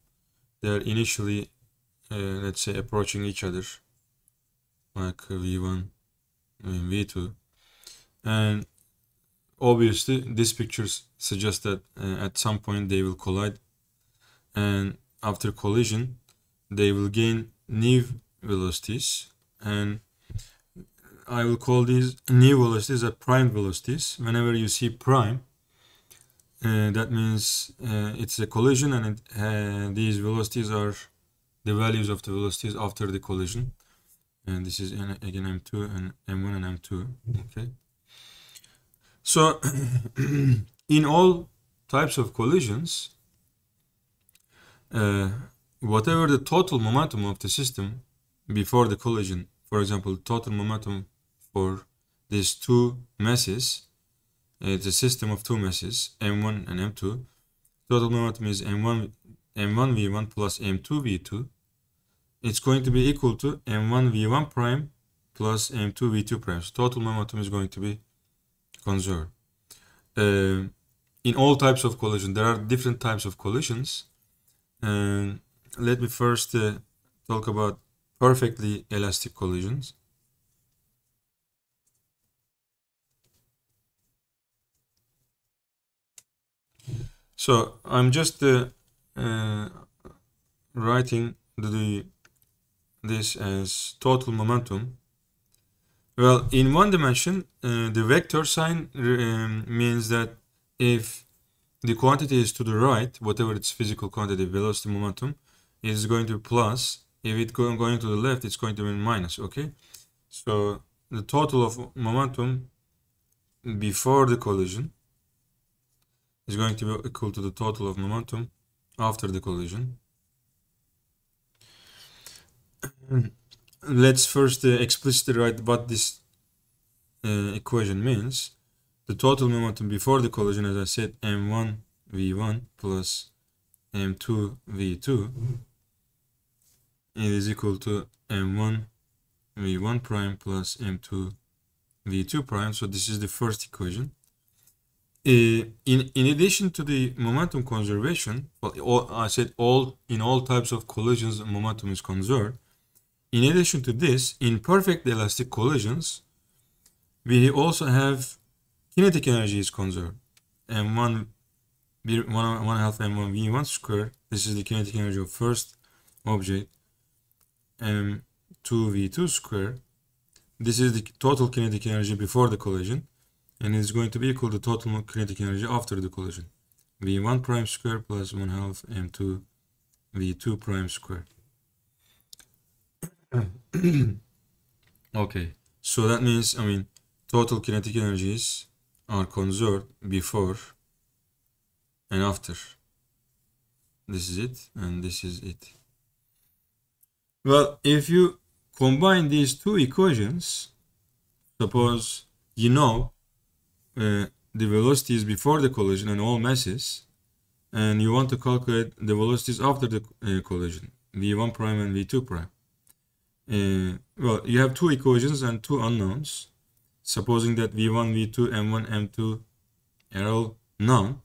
They are initially, uh, let's say, approaching each other, like V1 and V2. And obviously, these pictures suggest that uh, at some point they will collide. And after collision, they will gain new velocities. And I will call these new velocities are prime velocities. Whenever you see prime, uh, that means uh, it's a collision and it, uh, these velocities are the values of the velocities after the collision and this is again m2 and m1 and m2 okay so in all types of collisions uh, whatever the total momentum of the system before the collision for example total momentum for these two masses it's a system of two masses, M1 and M2. Total momentum is M1, M1V1 plus M2V2. It's going to be equal to M1V1 prime plus M2V2 prime. So total momentum is going to be conserved. Uh, in all types of collision, there are different types of collisions. And let me first uh, talk about perfectly elastic collisions. so I'm just uh, uh, writing the this as total momentum well in one dimension uh, the vector sign um, means that if the quantity is to the right whatever its physical quantity velocity momentum is going to be plus if it go going to the left it's going to be minus okay so the total of momentum before the collision is going to be equal to the total of momentum after the collision. Let's first uh, explicitly write what this uh, equation means. The total momentum before the collision, as I said, m1 v1 plus m2 v2 it is equal to m1 v1 prime plus m2 v2 prime. So this is the first equation. Eh, in in addition to the momentum conservation, well, all, I said all in all types of collisions, momentum is conserved. In addition to this, in perfect elastic collisions, we also have kinetic energy is conserved, and one one one half m one v one square. This is the kinetic energy of first object, m two v two square. This is the total kinetic energy before the collision and is going to be equal to total kinetic energy after the collision v1 prime square plus 1 half m2 v2 prime square okay so that means i mean total kinetic energies are conserved before and after this is it and this is it well if you combine these two equations suppose you know the uh, the velocities before the collision and all masses and you want to calculate the velocities after the uh, collision v1 prime and v2 prime uh, well you have two equations and two unknowns supposing that v1 v2 m1 m2 are all known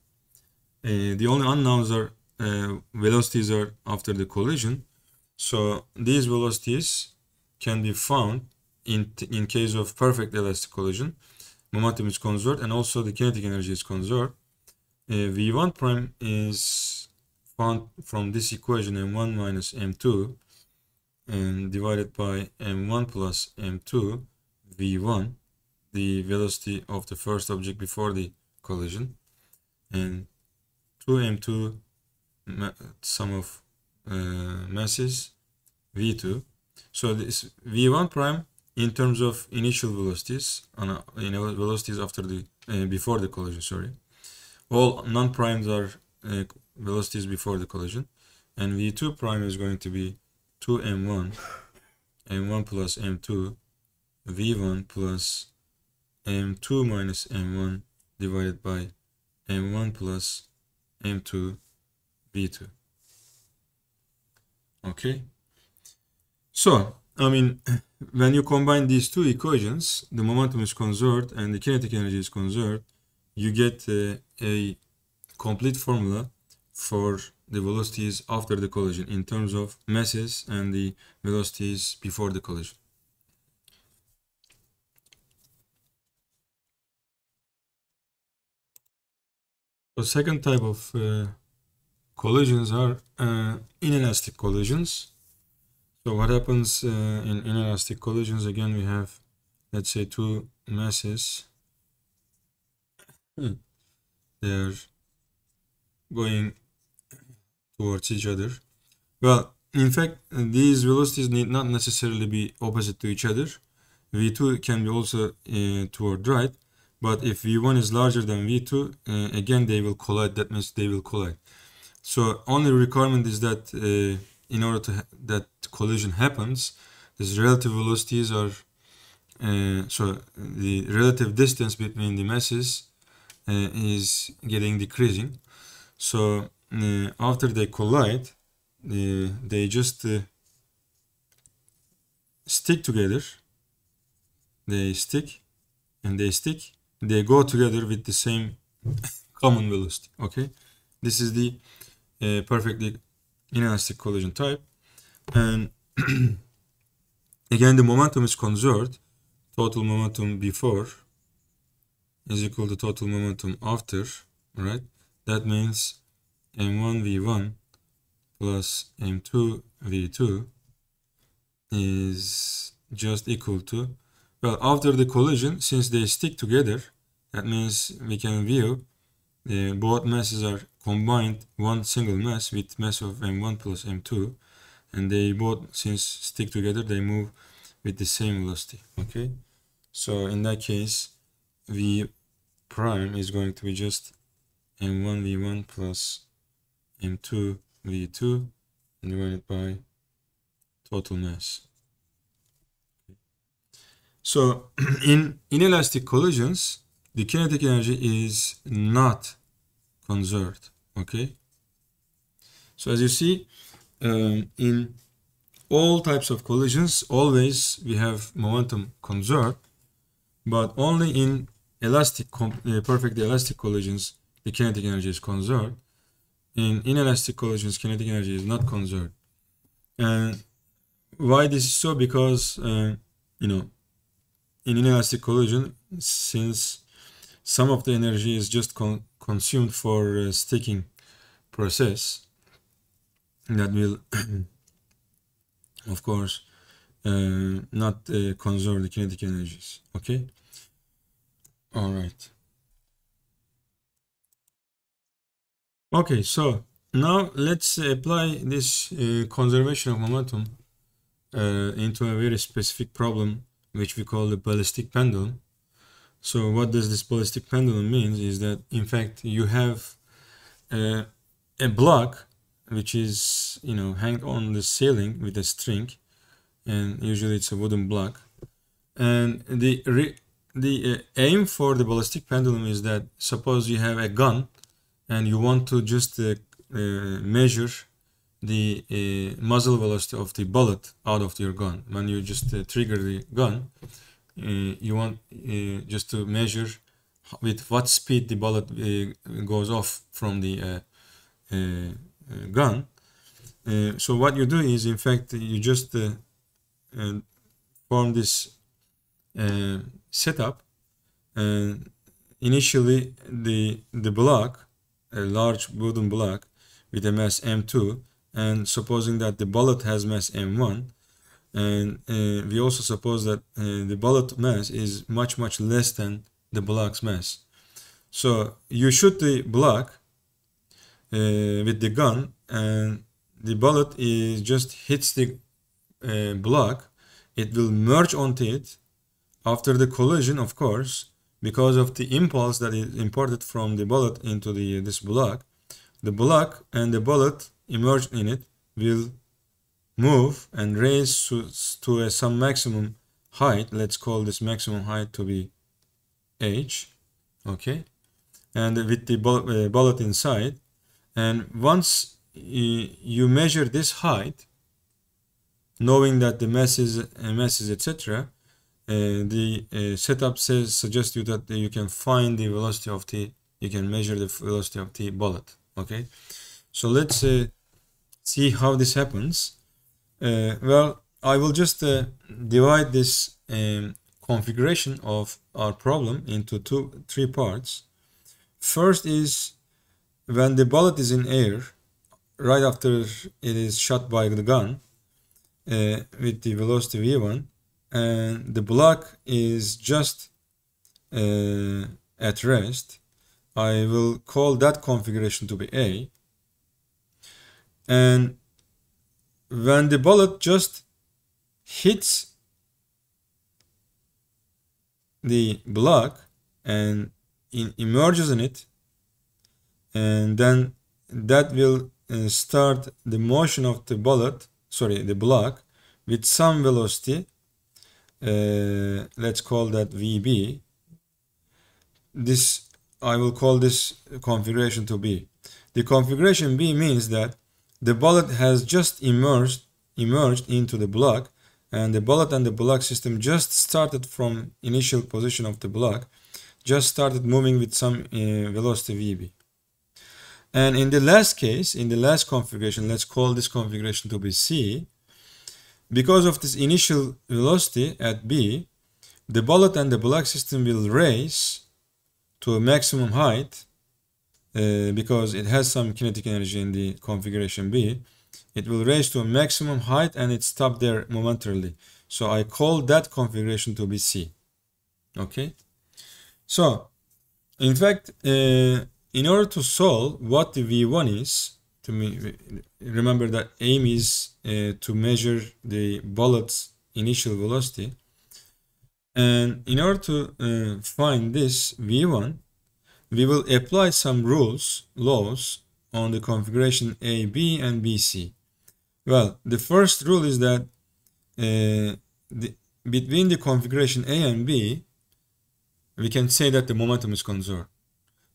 uh, the only unknowns are uh, velocities are after the collision so these velocities can be found in in case of perfect elastic collision momentum is conserved and also the kinetic energy is conserved. Uh, V1 prime is found from this equation M1 minus M2 and divided by M1 plus M2 V1 the velocity of the first object before the collision and 2m2 sum of uh, masses v2 so this v1 prime in terms of initial velocities, uh, velocities after the uh, before the collision, sorry, all non-primes are uh, velocities before the collision, and v2 prime is going to be 2m1, m1 plus m2, v1 plus m2 minus m1 divided by m1 plus m2 v2. Okay, so I mean, when you combine these two equations, the momentum is conserved and the kinetic energy is conserved, you get uh, a complete formula for the velocities after the collision in terms of masses and the velocities before the collision. The second type of uh, collisions are uh, inelastic collisions. So what happens uh, in inelastic collisions, again, we have, let's say, two masses. Hmm. They're going towards each other. Well, in fact, these velocities need not necessarily be opposite to each other. V2 can be also uh, toward right, but if V1 is larger than V2, uh, again, they will collide. That means they will collide. So only requirement is that uh, in order to that collision happens, these relative velocities are uh, so the relative distance between the masses uh, is getting decreasing. So uh, after they collide, uh, they just uh, stick together. They stick and they stick. They go together with the same common velocity. Okay, this is the uh, perfectly inelastic collision type. Um, and again, the momentum is conserved. Total momentum before is equal to total momentum after, right? That means m1v1 plus m2v2 is just equal to, well, after the collision, since they stick together, that means we can view uh, both masses are combined one single mass with mass of m1 plus m2 and they both since stick together they move with the same velocity okay so in that case v prime is going to be just m1 v1 plus m2 v2 divided by total mass so in inelastic collisions the kinetic energy is not conserved okay so as you see um, in all types of collisions always we have momentum conserved but only in elastic uh, perfect elastic collisions the kinetic energy is conserved in inelastic collisions kinetic energy is not conserved and why this is so because uh, you know in inelastic collision since some of the energy is just con consumed for uh, sticking process that will of course uh, not uh, conserve the kinetic energies okay all right okay so now let's apply this uh, conservation of momentum uh, into a very specific problem which we call the ballistic pendulum so what does this ballistic pendulum means is that in fact you have uh, a block which is you know hanged on the ceiling with a string and usually it's a wooden block and the re, the uh, aim for the ballistic pendulum is that suppose you have a gun and you want to just uh, uh measure the uh, muzzle velocity of the bullet out of your gun when you just uh, trigger the gun uh, you want uh, just to measure with what speed the bullet uh, goes off from the gun. so what you do is, in fact, you just um, form this setup and initially the the block a large wooden block with a mass m2 and supposing that the bullet has mass m1 and uh, we also suppose that uh, the bullet mass is much much less than the block's mass so you shoot the block uh, with the gun and the bullet is just hits the uh, block it will merge onto it after the collision of course because of the impulse that is imported from the bullet into the this block the block and the bullet immersed in it will move and raise to, to some maximum height. Let's call this maximum height to be h. Okay. And with the uh, bullet inside. And once you measure this height, knowing that the mass is, uh, mass is etc., uh, the uh, setup says suggests you that you can find the velocity of the you can measure the velocity of the bullet okay so let's uh, see how this happens uh, well, I will just uh, divide this um, configuration of our problem into two, three parts. First is when the bullet is in air, right after it is shot by the gun uh, with the velocity v1 and the block is just uh, at rest I will call that configuration to be A and when the bullet just hits the block and in, emerges in it and then that will uh, start the motion of the bullet sorry the block with some velocity uh, let's call that VB this I will call this configuration to be the configuration B means that the bullet has just emerged, emerged into the block and the bullet and the block system just started from initial position of the block, just started moving with some uh, velocity VB. And in the last case, in the last configuration, let's call this configuration to be C, because of this initial velocity at B, the bullet and the block system will raise to a maximum height uh, because it has some kinetic energy in the configuration B, it will raise to a maximum height and it stop there momentarily. So I call that configuration to be C. Okay. So in fact, uh, in order to solve what the V1 is, to me, remember that aim is uh, to measure the bullet's initial velocity. And in order to uh, find this V1, we will apply some rules, laws, on the configuration AB and BC. Well, the first rule is that uh, the, between the configuration A and B, we can say that the momentum is conserved.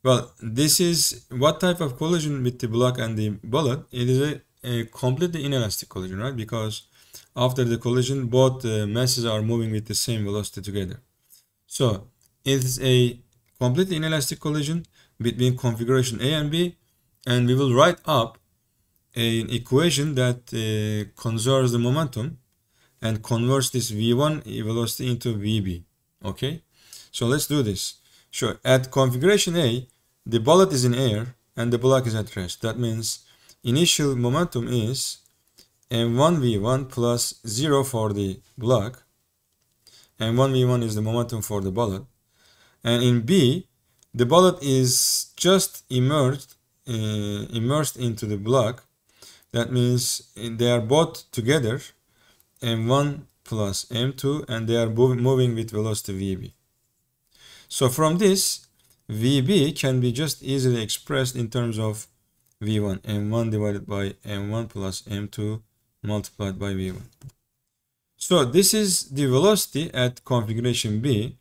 Well, this is what type of collision with the block and the bullet? It is a, a completely inelastic collision, right? Because after the collision, both uh, masses are moving with the same velocity together. So it is a completely inelastic collision between configuration A and B and we will write up an equation that uh, conserves the momentum and converts this V1 velocity into VB. Okay, so let's do this. Sure, at configuration A, the bullet is in air and the block is at rest. That means initial momentum is m1v1 plus 0 for the block. m1v1 is the momentum for the bullet and in B the bullet is just immersed uh, immersed into the block that means they are both together m1 plus m2 and they are moving with velocity vb so from this vb can be just easily expressed in terms of v1 m1 divided by m1 plus m2 multiplied by v1 so this is the velocity at configuration b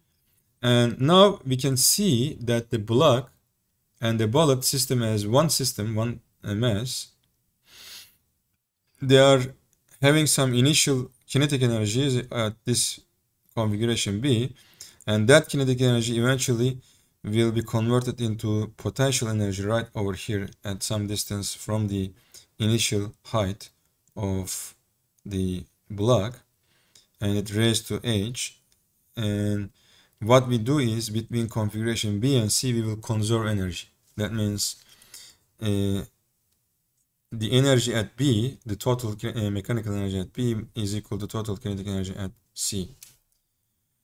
and now we can see that the block and the bullet system as one system, one mass, they are having some initial kinetic energies at this configuration B and that kinetic energy eventually will be converted into potential energy right over here at some distance from the initial height of the block and it raised to h and what we do is between configuration B and C, we will conserve energy. That means uh, the energy at B, the total uh, mechanical energy at B is equal to total kinetic energy at C.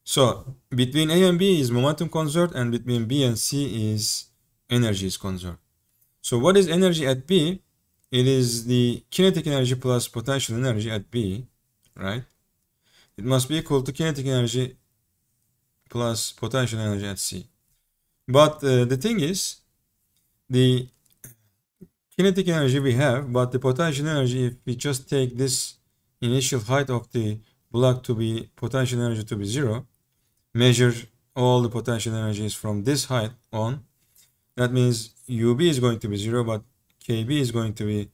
So between A and B is momentum conserved and between B and C is energy is conserved. So what is energy at B? It is the kinetic energy plus potential energy at B, right? It must be equal to kinetic energy plus potential energy at C, But uh, the thing is, the kinetic energy we have, but the potential energy, if we just take this initial height of the block to be potential energy to be zero, measure all the potential energies from this height on, that means UB is going to be zero, but KB is going to be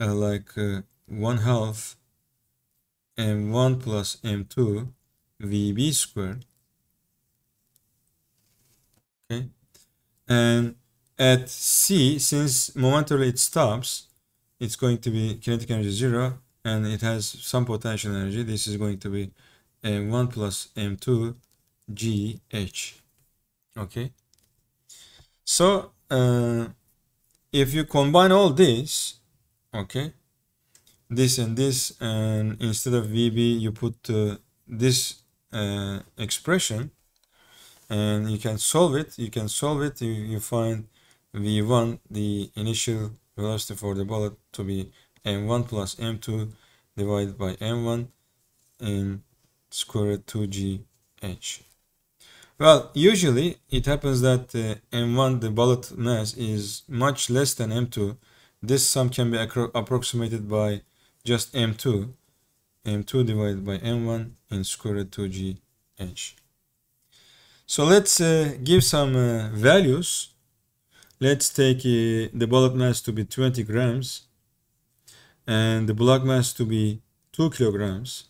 uh, like uh, one half M1 plus M2 VB squared And at C, since momentarily it stops, it's going to be kinetic energy zero and it has some potential energy. This is going to be M1 plus M2 GH. Okay. So uh, if you combine all these, okay, this and this, and instead of VB, you put uh, this uh, expression, and you can solve it you can solve it you, you find v1 the initial velocity for the bullet to be m1 plus m2 divided by m1 in square root 2gh well usually it happens that uh, m1 the bullet mass is much less than m2 this sum can be approximated by just m2 m2 divided by m1 in square root 2gh so let's uh, give some uh, values. Let's take uh, the bullet mass to be 20 grams and the block mass to be 2 kilograms.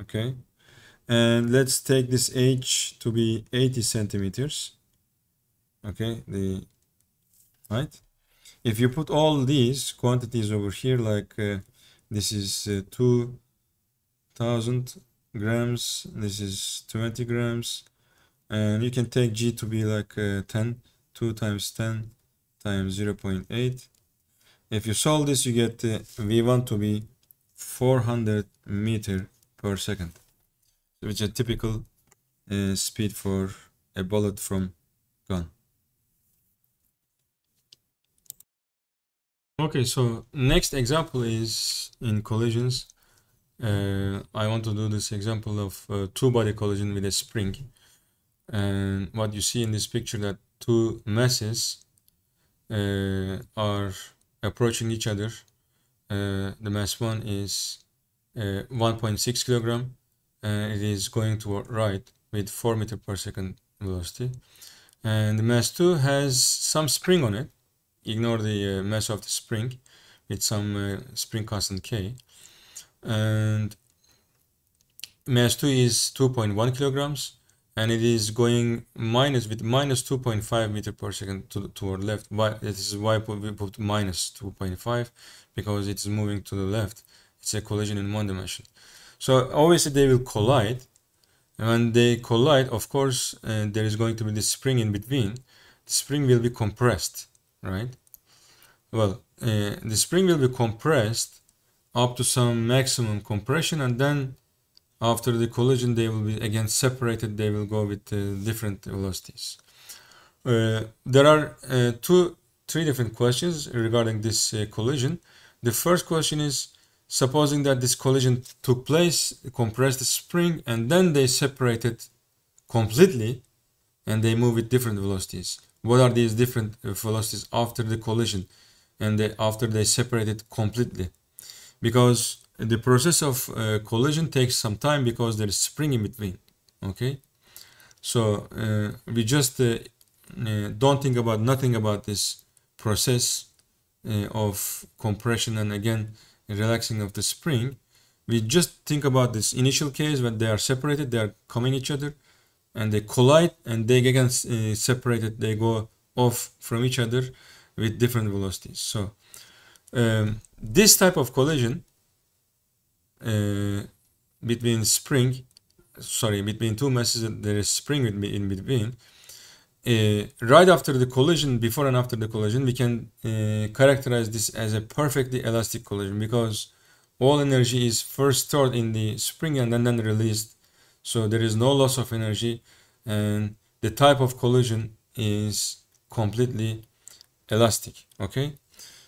Okay. And let's take this h to be 80 centimeters. Okay. The right. If you put all these quantities over here, like uh, this is uh, 2000 grams, this is 20 grams, and you can take g to be like uh, 10 2 times 10 times 0.8 if you solve this you get uh, v1 to be 400 meter per second which is a typical uh, speed for a bullet from gun okay so next example is in collisions uh, I want to do this example of uh, two body collision with a spring and what you see in this picture that two masses uh, are approaching each other uh, the mass one is uh, 1.6 kilogram and it is going toward right with 4 meter per second velocity and the mass 2 has some spring on it ignore the uh, mass of the spring with some uh, spring constant k and mass 2 is 2.1 kilograms and it is going minus with minus 2.5 meter per second to, toward left why this is why we put minus 2.5 because it's moving to the left it's a collision in one dimension so obviously they will collide and when they collide of course uh, there is going to be the spring in between the spring will be compressed right well uh, the spring will be compressed up to some maximum compression and then after the collision they will be again separated they will go with uh, different velocities uh, there are uh, two three different questions regarding this collision the first question is supposing that this collision took place, compressed the spring, and then they separated completely and they move with different velocities. What are these different velocities after the collision and they, after they separated completely? Because the process of uh, collision takes some time because there is spring in between okay so uh, we just uh, uh don't think about nothing about this process uh, of compression and again relaxing of the spring we just think about this initial case when they are separated they are coming each other and they collide and they again uh, separated they go off from each other with different velocities so um, this type of collision uh, between spring sorry between two masses there is spring in between uh, right after the collision, before and after the collision, we can uh, characterize this as a perfectly elastic collision because all energy is first stored in the spring and then, then released. So there is no loss of energy and the type of collision is completely elastic. Okay.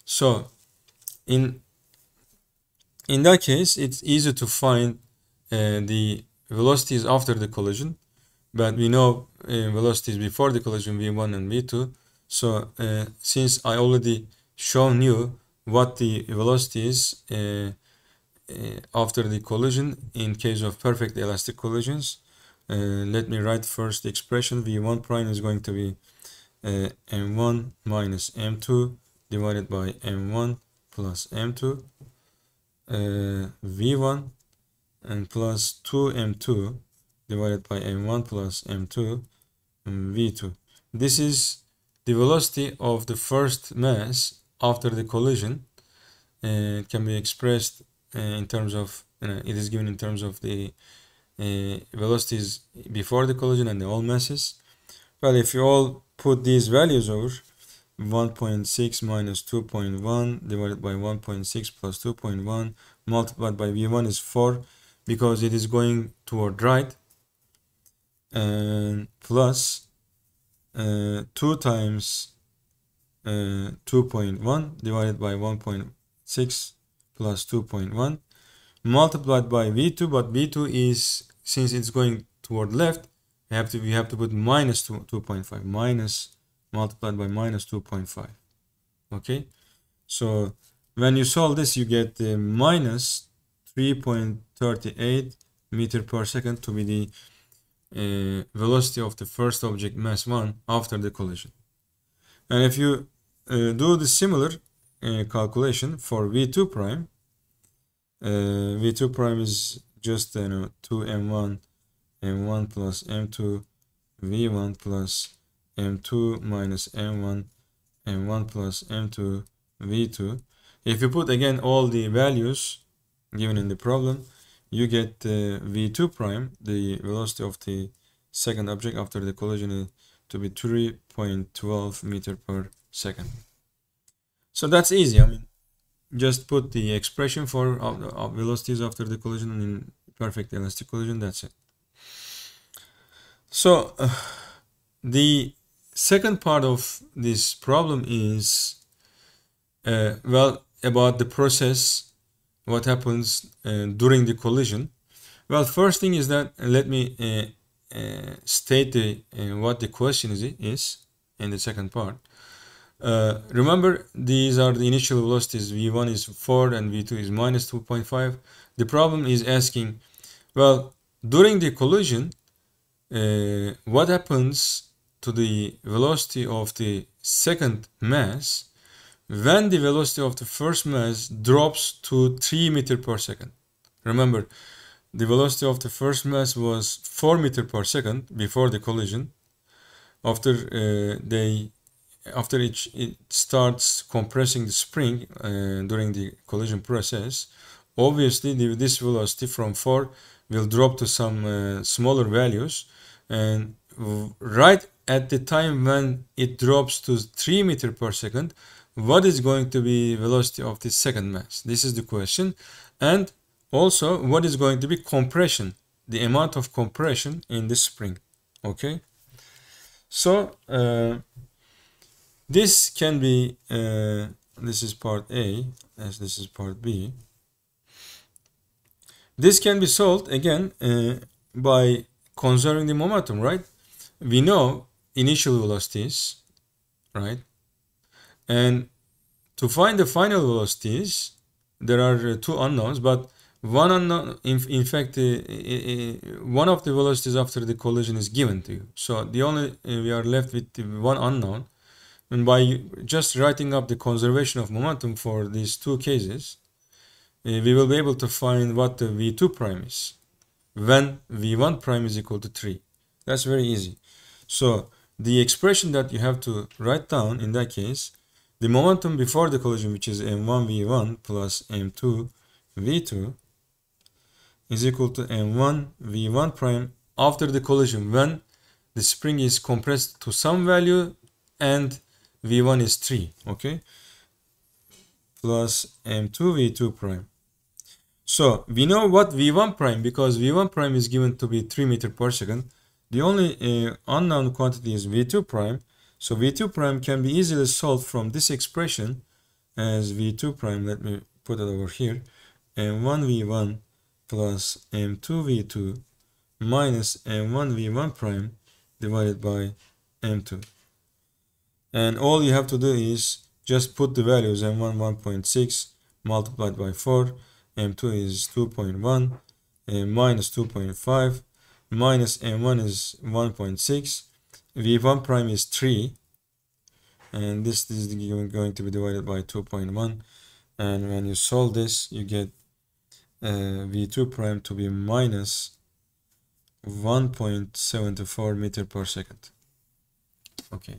So in in that case, it's easy to find uh, the velocities after the collision, but we know uh, velocities before the collision v1 and v2. So uh, since I already shown you what the velocity is uh, uh, after the collision in case of perfect elastic collisions, uh, let me write first the expression v1 prime is going to be m1 minus m2 divided by m1 plus m2 uh, v1 and plus 2m2 divided by m1 plus m2 v2. This is the velocity of the first mass after the collision. Uh, it can be expressed uh, in terms of, it is given in terms of the uh, velocities before the collision and the all masses. Well, if you all put these values over, 1.6 minus 2.1 divided by 1.6 plus 2.1 multiplied by v1 is 4 because it is going toward right and plus, uh, 2 times uh, 2.1 divided by 1.6 plus 2.1 multiplied by v2 but v2 is since it's going toward left we have to we have to put minus 2.5 minus multiplied by minus 2.5 okay so when you solve this you get the minus 3.38 meter per second to be the uh, velocity of the first object mass 1 after the collision and if you uh, do the similar uh, calculation for v2 prime uh, v2 prime is just you know 2m1 m1 plus m2 v1 plus m2 minus m1 m1 plus m2 v2 if you put again all the values given in the problem you get uh, v2 prime the velocity of the second object after the collision to be 3.12 meter per second so that's easy i mean just put the expression for uh, uh velocities after the collision in perfect elastic collision that's it so uh, the second part of this problem is uh, well about the process what happens uh, during the collision well first thing is that uh, let me uh, uh state the, uh, what the question is, is, in the second part remember these are the initial velocities v1 is 4 and v2 is minus 2.5 the problem is asking well during the collision what happens to the velocity of the second mass when the velocity of the first mass drops to 3 meter per second. Remember, the velocity of the first mass was 4 meter per second before the collision. After uh, they, after it, it starts compressing the spring uh, during the collision process, obviously the, this velocity from 4 will drop to some uh, smaller values and right at the time when it drops to 3 meter per second, what is going to be velocity of the second mass? This is the question. And also, what is going to be compression, the amount of compression in the spring, okay? So, uh, this can be, uh, this is part A, as this is part B. This can be solved, again, uh, by conserving the momentum, right? We know initial velocities, right? And to find the final velocities, there are uh, two unknowns, but one unknown, in, in fact, uh, uh, uh, one of the velocities after the collision is given to you. So the only, uh, we are left with one unknown. And by just writing up the conservation of momentum for these two cases, uh, we will be able to find what the V2 prime is when V1 prime is equal to 3. That's very easy. So the expression that you have to write down in that case, the momentum before the collision, which is m1v1 plus m2v2, is equal to m1v1 prime after the collision when the spring is compressed to some value and v1 is 3, okay? Plus m2 v2 prime. So we know what v1 prime because v1 prime is given to be 3 meter per second the only uh, unknown quantity is V2 prime. So V2 prime can be easily solved from this expression as V2 prime. Let me put it over here. M1V1 plus M2V2 minus M1V1 prime divided by M2. And all you have to do is just put the values M1 1.6 multiplied by 4, M2 is 2.1 uh, minus 2.5 minus m1 is 1.6 v1 prime is 3 and this is going to be divided by 2.1 and when you solve this you get uh, v2 prime to be minus 1.74 meter per second okay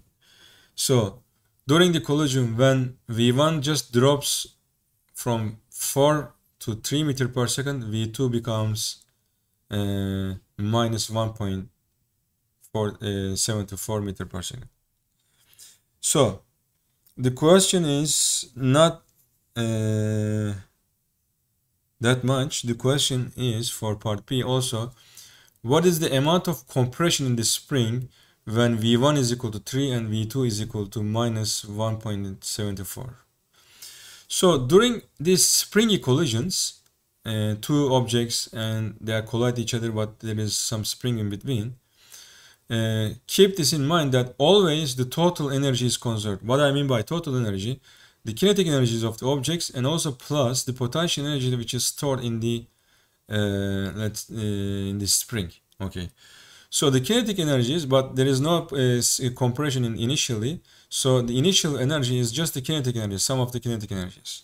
so during the collision when v1 just drops from 4 to 3 meter per second v2 becomes uh, minus 1.74 uh, meter per second. So the question is not uh, that much. The question is for part B also, what is the amount of compression in the spring when V1 is equal to 3 and V2 is equal to minus 1.74? So during these springy collisions, uh, two objects and they collide each other but there is some spring in between uh, keep this in mind that always the total energy is conserved what i mean by total energy the kinetic energies of the objects and also plus the potential energy which is stored in the uh, let's uh, in the spring okay so the kinetic energies but there is no uh, compression in initially so the initial energy is just the kinetic energy some of the kinetic energies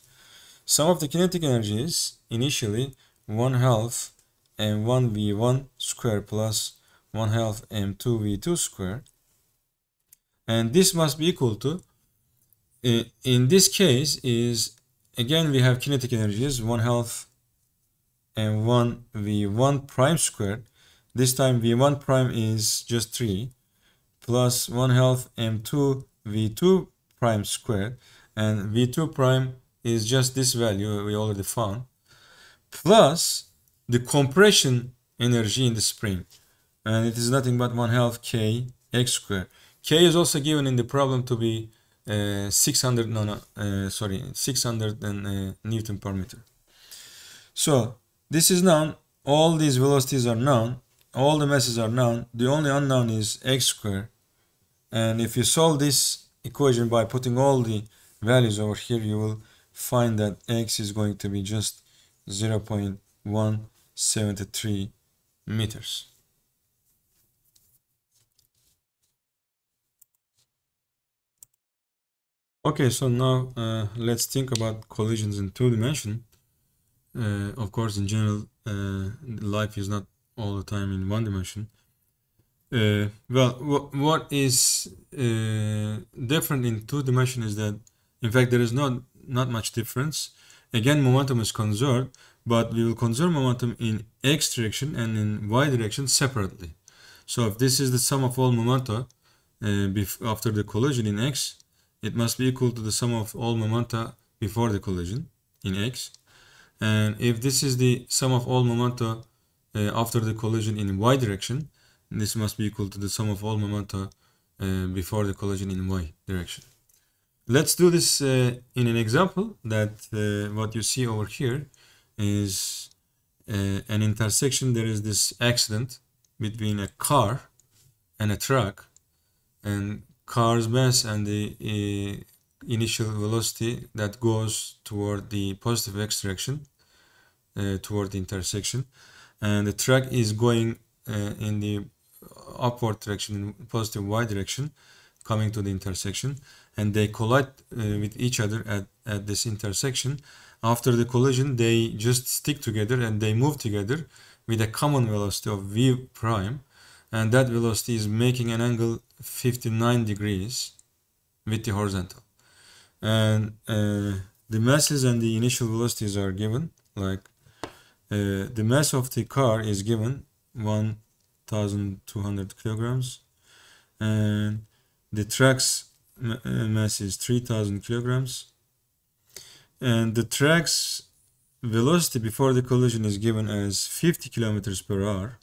some of the kinetic energies Initially, 1 half m1v1 square plus 1 half m2v2 square. And this must be equal to, in this case is, again we have kinetic energies 1 half m1 v1 prime squared. This time v1 prime is just 3 plus 1 half m2 v2 prime squared and v2 prime is just this value we already found plus the compression energy in the spring. And it is nothing but 1 half k x square. k is also given in the problem to be uh, 600 no, no uh, sorry 600 and, uh, newton per meter so this is known all these velocities are known all the masses are known the only unknown is x square and if you solve this equation by putting all the values over here you will find that x is going to be just 0.173 meters. Okay, so now uh, let's think about collisions in two dimension. Uh, of course, in general, uh, life is not all the time in one dimension. Uh, well, what is uh, different in two dimension is that, in fact, there is not not much difference Again, momentum is conserved, but we will conserve momentum in x direction and in y direction separately. So if this is the sum of all momenta uh, after the collision in x, it must be equal to the sum of all momenta before the collision in x. And if this is the sum of all momenta uh, after the collision in y direction, this must be equal to the sum of all momenta uh, before the collision in y direction let's do this uh, in an example that uh, what you see over here is uh, an intersection there is this accident between a car and a truck and car's mass and the uh, initial velocity that goes toward the positive x direction uh, toward the intersection and the truck is going uh, in the upward direction in positive y direction coming to the intersection and they collide uh, with each other at, at this intersection. After the collision, they just stick together and they move together with a common velocity of v prime. And that velocity is making an angle 59 degrees with the horizontal. And uh, the masses and the initial velocities are given like uh, the mass of the car is given 1200 kilograms and the tracks uh, mass is 3000 kilograms and the track's velocity before the collision is given as 50 kilometers per hour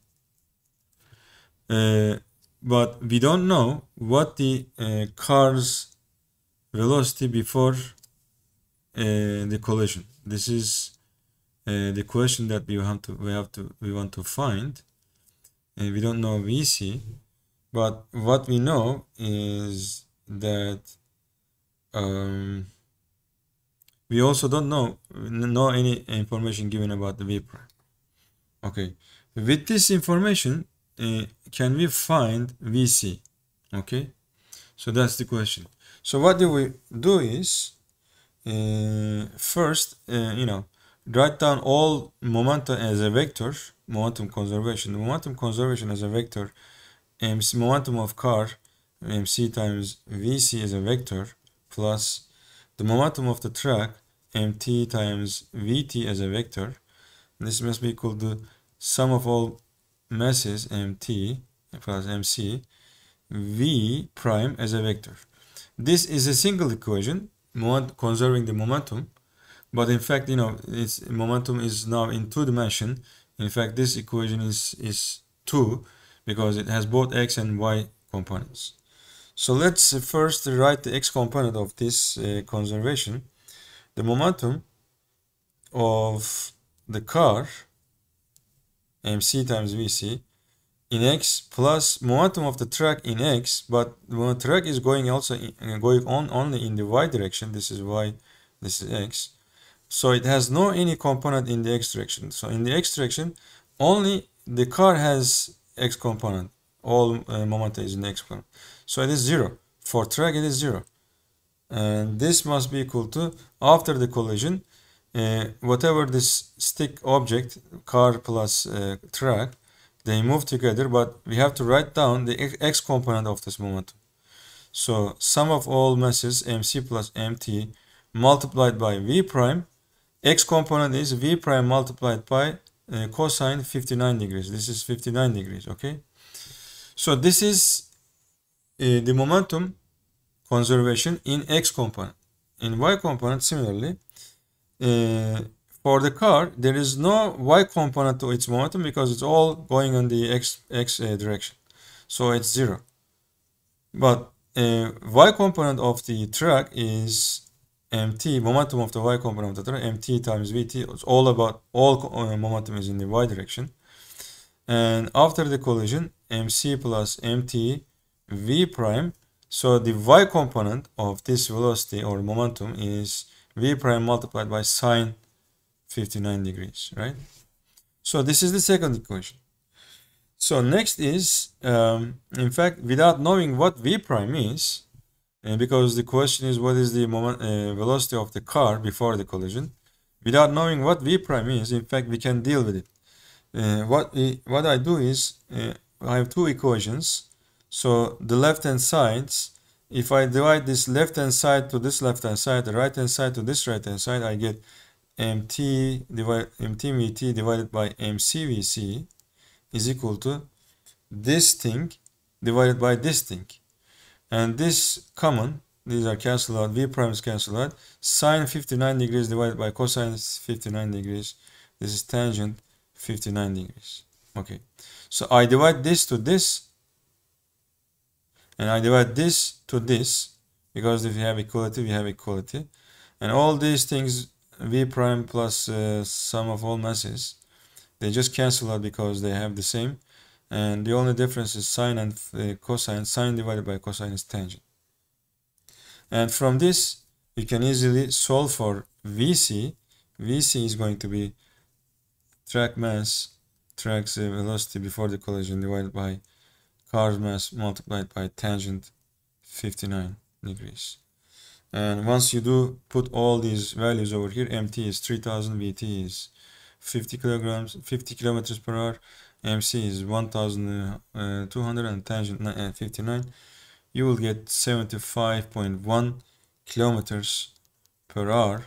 uh, but we don't know what the uh, car's velocity before uh, the collision this is uh, the question that we have to we have to we want to find we don't know vc but what we know is that um, we also don't know no any information given about the viper. okay with this information uh, can we find vc okay so that's the question so what do we do is uh, first uh, you know write down all momentum as a vector momentum conservation momentum conservation as a vector and um, momentum of car mc times vc is a vector plus the momentum of the track mt times vt as a vector this must be equal to sum of all masses mt plus mc v prime as a vector this is a single equation conserving the momentum but in fact you know its momentum is now in two dimension in fact this equation is is two because it has both x and y components so let's uh, first write the x component of this uh, conservation. The momentum of the car mc times vc in x plus momentum of the track in x but the track is going also in, uh, going on only in the y direction this is y this is x so it has no any component in the x direction so in the x direction only the car has x component all uh, momentum is in x component so it is 0. For track it is 0. And this must be equal to, after the collision, uh, whatever this stick object, car plus uh, track, they move together, but we have to write down the x component of this momentum. So sum of all masses mc plus mt multiplied by v prime, x component is v prime multiplied by uh, cosine 59 degrees. This is 59 degrees, okay? So this is the momentum conservation in X component. In Y component, similarly, uh, for the car, there is no Y component to its momentum because it's all going in the X, X uh, direction. So it's zero. But uh, Y component of the track is mt momentum of the y component of the track mt times vt it's all about all uh, momentum is in the y direction and after the collision mc plus mt v prime. So the y component of this velocity or momentum is v prime multiplied by sine 59 degrees, right? So this is the second equation. So next is, um, in fact, without knowing what v prime is, uh, because the question is what is the moment, uh, velocity of the car before the collision, without knowing what v prime is, in fact, we can deal with it. Uh, what, what I do is, uh, I have two equations so the left hand sides, if I divide this left hand side to this left hand side, the right hand side to this right hand side, I get MT divide MTVT divided by MCVC is equal to this thing divided by this thing. And this common, these are cancelled out, V prime is cancelled out. Sine 59 degrees divided by cosine 59 degrees. This is tangent 59 degrees. Okay. So I divide this to this and I divide this to this because if you have equality we have equality and all these things v prime plus uh, sum of all masses they just cancel out because they have the same and the only difference is sine and uh, cosine sine divided by cosine is tangent and from this you can easily solve for vc vc is going to be track mass tracks uh, velocity before the collision divided by car mass multiplied by tangent 59 degrees. And once you do put all these values over here, MT is 3000, VT is 50 kilograms, 50 kilometers per hour, MC is 1200 uh, and tangent uh, 59, you will get 75.1 kilometers per hour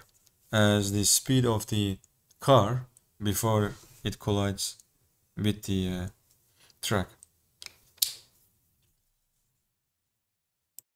as the speed of the car before it collides with the uh, track.